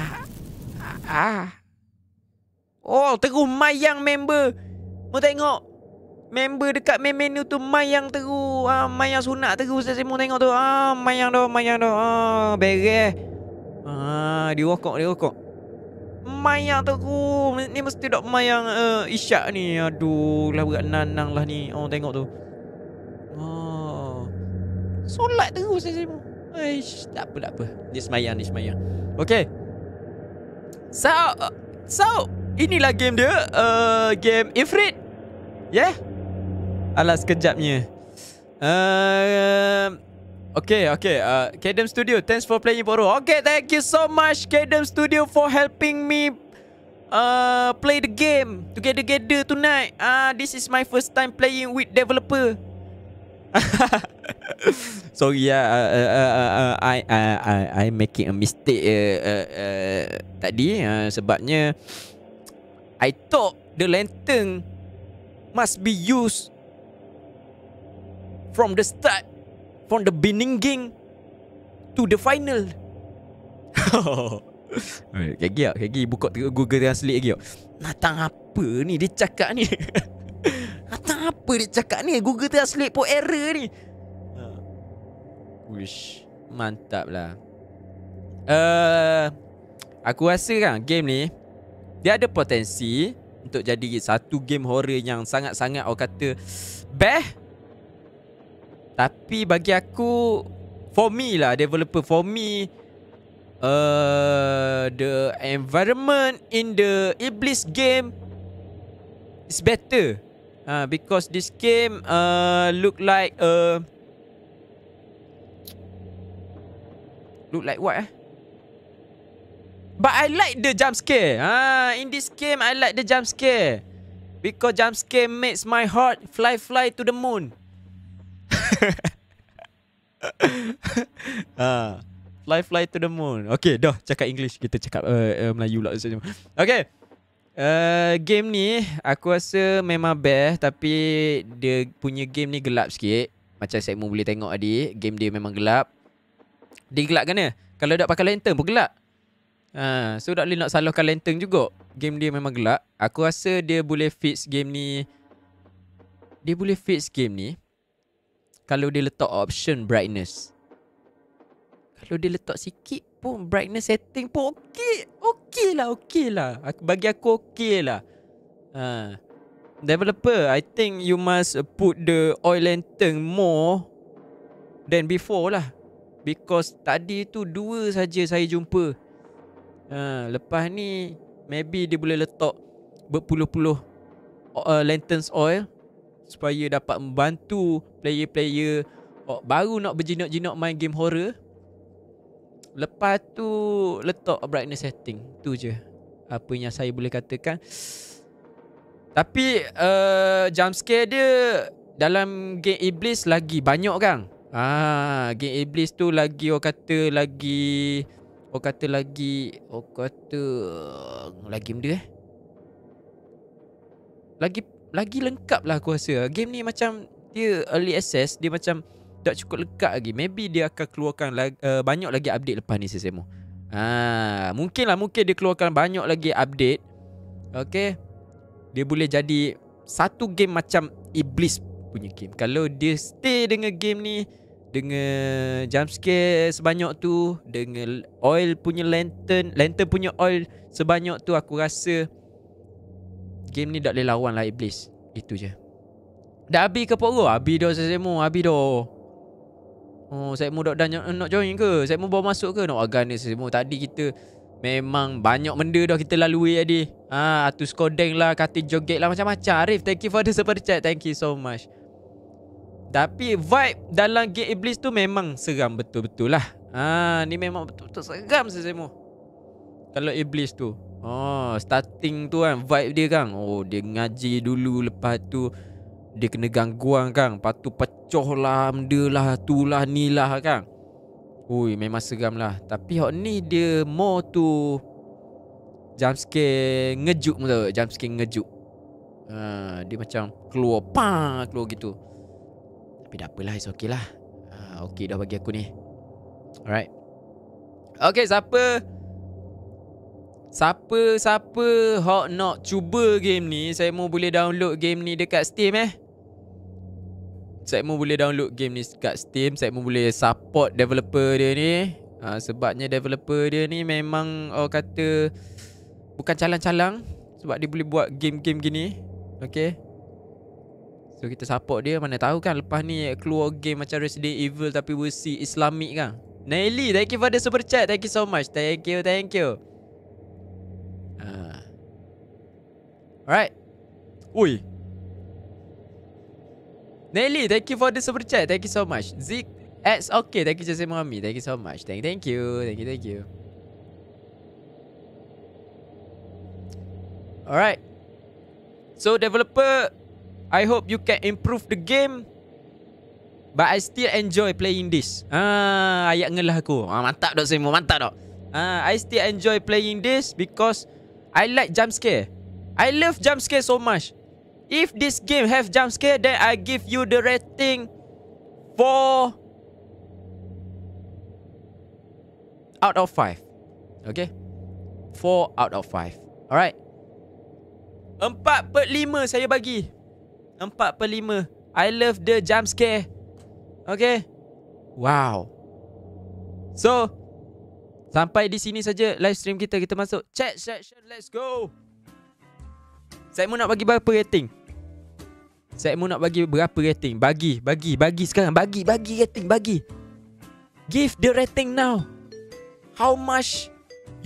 Speaker 1: ah ah oh terus mayang member mau tengok Member dekat main menu tu mayang teru. Ah, mayang sunat teru. Saya semua tengok tu. Ah, mayang tu, mayang tu. Ah, beres. Ah, dia rokok, dia rokok mayang teru Ni mesti dok mayang uh, isyak ni Aduh lah berat nanang lah ni Oh tengok tu Oh Solat terus ni semua Aish, tak apa, tak apa. Dia semayang, dia semayang. Okay. So, so, inilah game dia. Uh, game Ifrit. Yeah. Alas, kejapnya. Uh, eh, Okay, okay. Uh, Kadem Studio, thanks for playing Boru. Okay, thank you so much Kadem Studio for helping me uh, play the game together together tonight. Ah, uh, this is my first time playing with developer. so yeah, uh uh, uh, uh, uh, I I I I making a mistake uh, uh, uh, tadi uh, sebabnya I thought the lantern must be used from the start from the beginning to the final. Kegi ya, kegi buka Google Translate lagi. Matang apa ni dia cakap ni? Matang apa dia cakap ni? Google Translate po error ni. Ah. Wish mantap lah. Uh, aku rasa kan game ni dia ada potensi untuk jadi satu game horror yang sangat-sangat orang kata best tapi bagi aku For me lah developer For me uh, The environment in the Iblis game Is better uh, Because this game uh, Look like a uh, Look like what eh? But I like the jump scare. Ah, in this game I like the jump scare. Because jump scare makes my heart fly fly to the moon uh, fly fly to the moon. Okay, dah cakap English kita cakap uh, uh, Melayu lah Okay. Okey. Uh, game ni aku rasa memang best tapi dia punya game ni gelap sikit. Macam saya boleh tengok tadi, game dia memang gelap. Dia gelap kena. Kalau tak pakai lantern pun gelap. Ha, uh, so tak boleh nak salahkan lantern juga. Game dia memang gelap. Aku rasa dia boleh fix game ni. Dia boleh fix game ni. Kalau dia letak option brightness Kalau dia letak sikit pun Brightness setting pun okey Okey lah okey lah Bagi aku okey lah ha. Developer I think you must put the oil lantern more Than before lah Because tadi tu dua saja saya jumpa ha. Lepas ni Maybe dia boleh letak Berpuluh-puluh uh, Lanterns oil supaya dapat membantu player-player oh, baru nak berjinak-jinak main game horror. Lepas tu letak brightness setting. Tu je apa yang saya boleh katakan. Tapi uh, jump scare dia dalam game iblis lagi banyak kan? Ah, game iblis tu lagi orang kata lagi orang kata lagi orang kata lagi benda eh. Lagi lagi lengkap lah aku rasa Game ni macam dia early access Dia macam tak cukup lengkap lagi Maybe dia akan keluarkan lagi, uh, eh, banyak lagi update lepas ni sesemu Ah, ha, mungkin lah mungkin dia keluarkan banyak lagi update Okay Dia boleh jadi satu game macam Iblis punya game Kalau dia stay dengan game ni Dengan jumpscare sebanyak tu Dengan oil punya lantern Lantern punya oil sebanyak tu Aku rasa Game ni tak boleh lawan lah Iblis Itu je Dah habis ke Pokro? Habis dah saya semua Habis dah Oh saya mu dah nak join ke? Saya mu bawa masuk ke? Nak agan ni saya semua Tadi kita Memang banyak benda dah kita lalui tadi Haa Atu skodeng lah Kata joget lah macam-macam Arif thank you for the super chat Thank you so much Tapi vibe dalam game iblis tu memang seram betul-betul lah Haa ni memang betul-betul seram saya semua Kalau iblis tu Oh, starting tu kan vibe dia kan. Oh, dia ngaji dulu lepas tu dia kena gangguan kan. Lepas tu pecoh lah, benda lah, tu lah, ni lah kan. Ui, memang seram lah. Tapi hak ni dia more tu jumpscare ngejuk pun tau. Jumpscare ngejuk. Uh, dia macam keluar, pang, keluar gitu. Tapi tak apalah, it's okay lah. Uh, okay dah bagi aku ni. Alright. Okay, siapa... Siapa-siapa hok nak cuba game ni, saya mau boleh download game ni dekat Steam eh. Saya mau boleh download game ni dekat Steam, saya mau boleh support developer dia ni. Ha, sebabnya developer dia ni memang orang kata bukan calang-calang sebab dia boleh buat game-game gini. Okay. So kita support dia Mana tahu kan Lepas ni keluar game Macam Resident Evil Tapi versi Islamik kan Nelly Thank you for the super chat Thank you so much Thank you Thank you Alright. Ui. Nelly, thank you for the super chat. Thank you so much. Zik. X, okay. Thank you, Jose Mami. Thank you so much. Thank, thank you. Thank you, thank you. Alright. So, developer. I hope you can improve the game. But I still enjoy playing this. Ah, ayat ngelah aku. Ah, mantap dok semua, mantap dok. Ah, I still enjoy playing this because I like jump scare. I love jump scare so much. If this game have jump scare, then I give you the rating four out of five. Okay, four out of five. Alright. Empat per lima saya bagi. Empat per lima. I love the jump scare. Okay. Wow. So, sampai di sini saja live stream kita. Kita masuk chat section. Let's go. Saya mau nak bagi berapa rating? Saya mau nak bagi berapa rating? Bagi, bagi, bagi sekarang. Bagi, bagi rating, bagi. Give the rating now. How much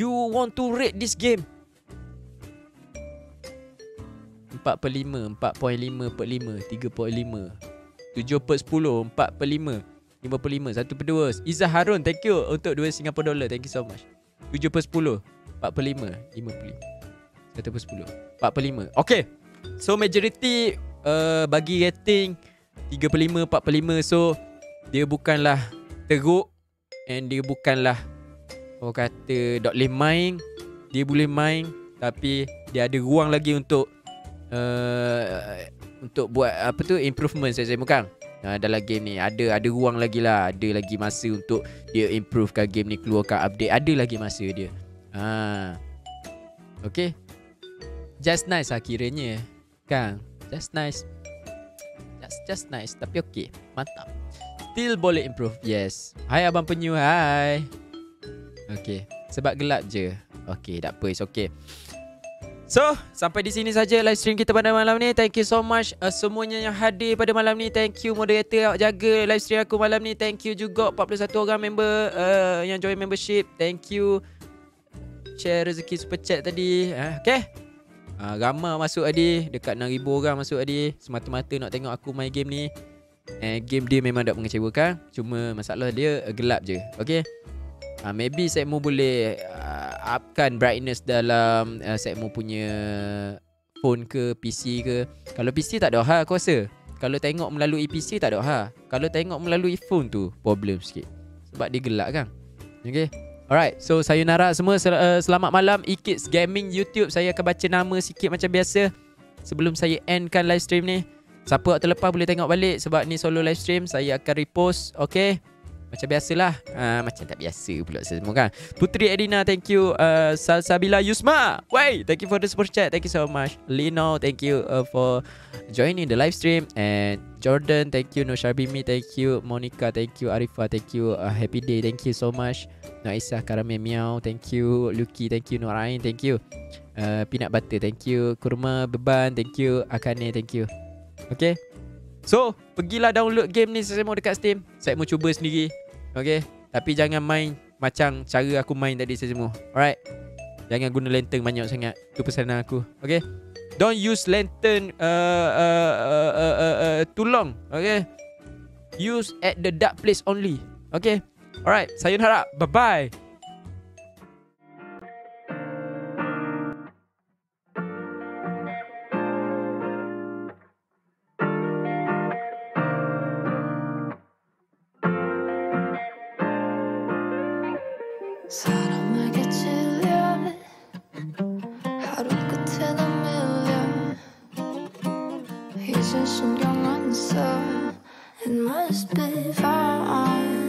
Speaker 1: you want to rate this game? 4 per 5, 4.5 4.5, 3.5 7 per 10, 4 per 5 5 per 5, 1 per 2 Izzah Harun, thank you untuk 2 Singapore dollar Thank you so much 7 per 10, 4 per 5 5 per 5 satu per sepuluh lima Okay So majority uh, Bagi rating Tiga per lima lima So Dia bukanlah Teruk And dia bukanlah Orang kata Tak boleh main Dia boleh main Tapi Dia ada ruang lagi untuk uh, Untuk buat Apa tu Improvement saya-saya bukan uh, Dalam game ni Ada ada ruang lagi lah Ada lagi masa untuk Dia improvekan game ni Keluarkan update Ada lagi masa dia Ah, uh, Okay just nice lah kiranya Kan Just nice Just just nice Tapi okay Mantap Still boleh improve Yes Hai Abang Penyu Hai Okay Sebab gelap je Okay tak apa It's okay So Sampai di sini saja Live stream kita pada malam ni Thank you so much uh, Semuanya yang hadir pada malam ni Thank you moderator Yang jaga live stream aku malam ni Thank you juga 41 orang member uh, Yang join membership Thank you Share rezeki super chat tadi uh, eh, Okay uh, ah, Ramai masuk tadi Dekat 6,000 orang masuk tadi Semata-mata nak tengok aku main game ni And eh, game dia memang tak mengecewakan Cuma masalah dia gelap je Okay uh, ah, Maybe Sekmo boleh uh, Upkan brightness dalam uh, Sekmo punya Phone ke PC ke Kalau PC tak ada hal aku rasa Kalau tengok melalui PC tak ada hal Kalau tengok melalui phone tu Problem sikit Sebab dia gelap kan Okay Alright, so sayonara semua sel- uh, selamat malam Ikits Gaming YouTube. Saya akan baca nama sikit macam biasa sebelum saya endkan live stream ni. Siapa terlepas boleh tengok balik sebab ni solo live stream. Saya akan repost, Okay. Macam biasalah uh, Macam tak biasa pula saya semua kan Puteri Edina thank you uh, Salsabila Yusma Wait thank you for the super chat Thank you so much Lino thank you uh, for joining the live stream And Jordan thank you Nusharbimi thank you Monica thank you Arifah thank you uh, Happy day thank you so much Noisa Karame Miao thank you Lucky thank you Norain thank you uh, Peanut Butter thank you Kurma Beban thank you Akane thank you Okay So, pergilah download game ni saya Sesemo dekat Steam. Saya mau cuba sendiri. Okay. Tapi jangan main macam cara aku main tadi saya Sesemo. Alright. Jangan guna lantern banyak sangat. Itu pesanan aku. Okay. Don't use lantern uh, uh, uh, uh, uh, uh too long. Okay. Use at the dark place only. Okay. Alright. Saya harap. Bye-bye.
Speaker 2: It must be far.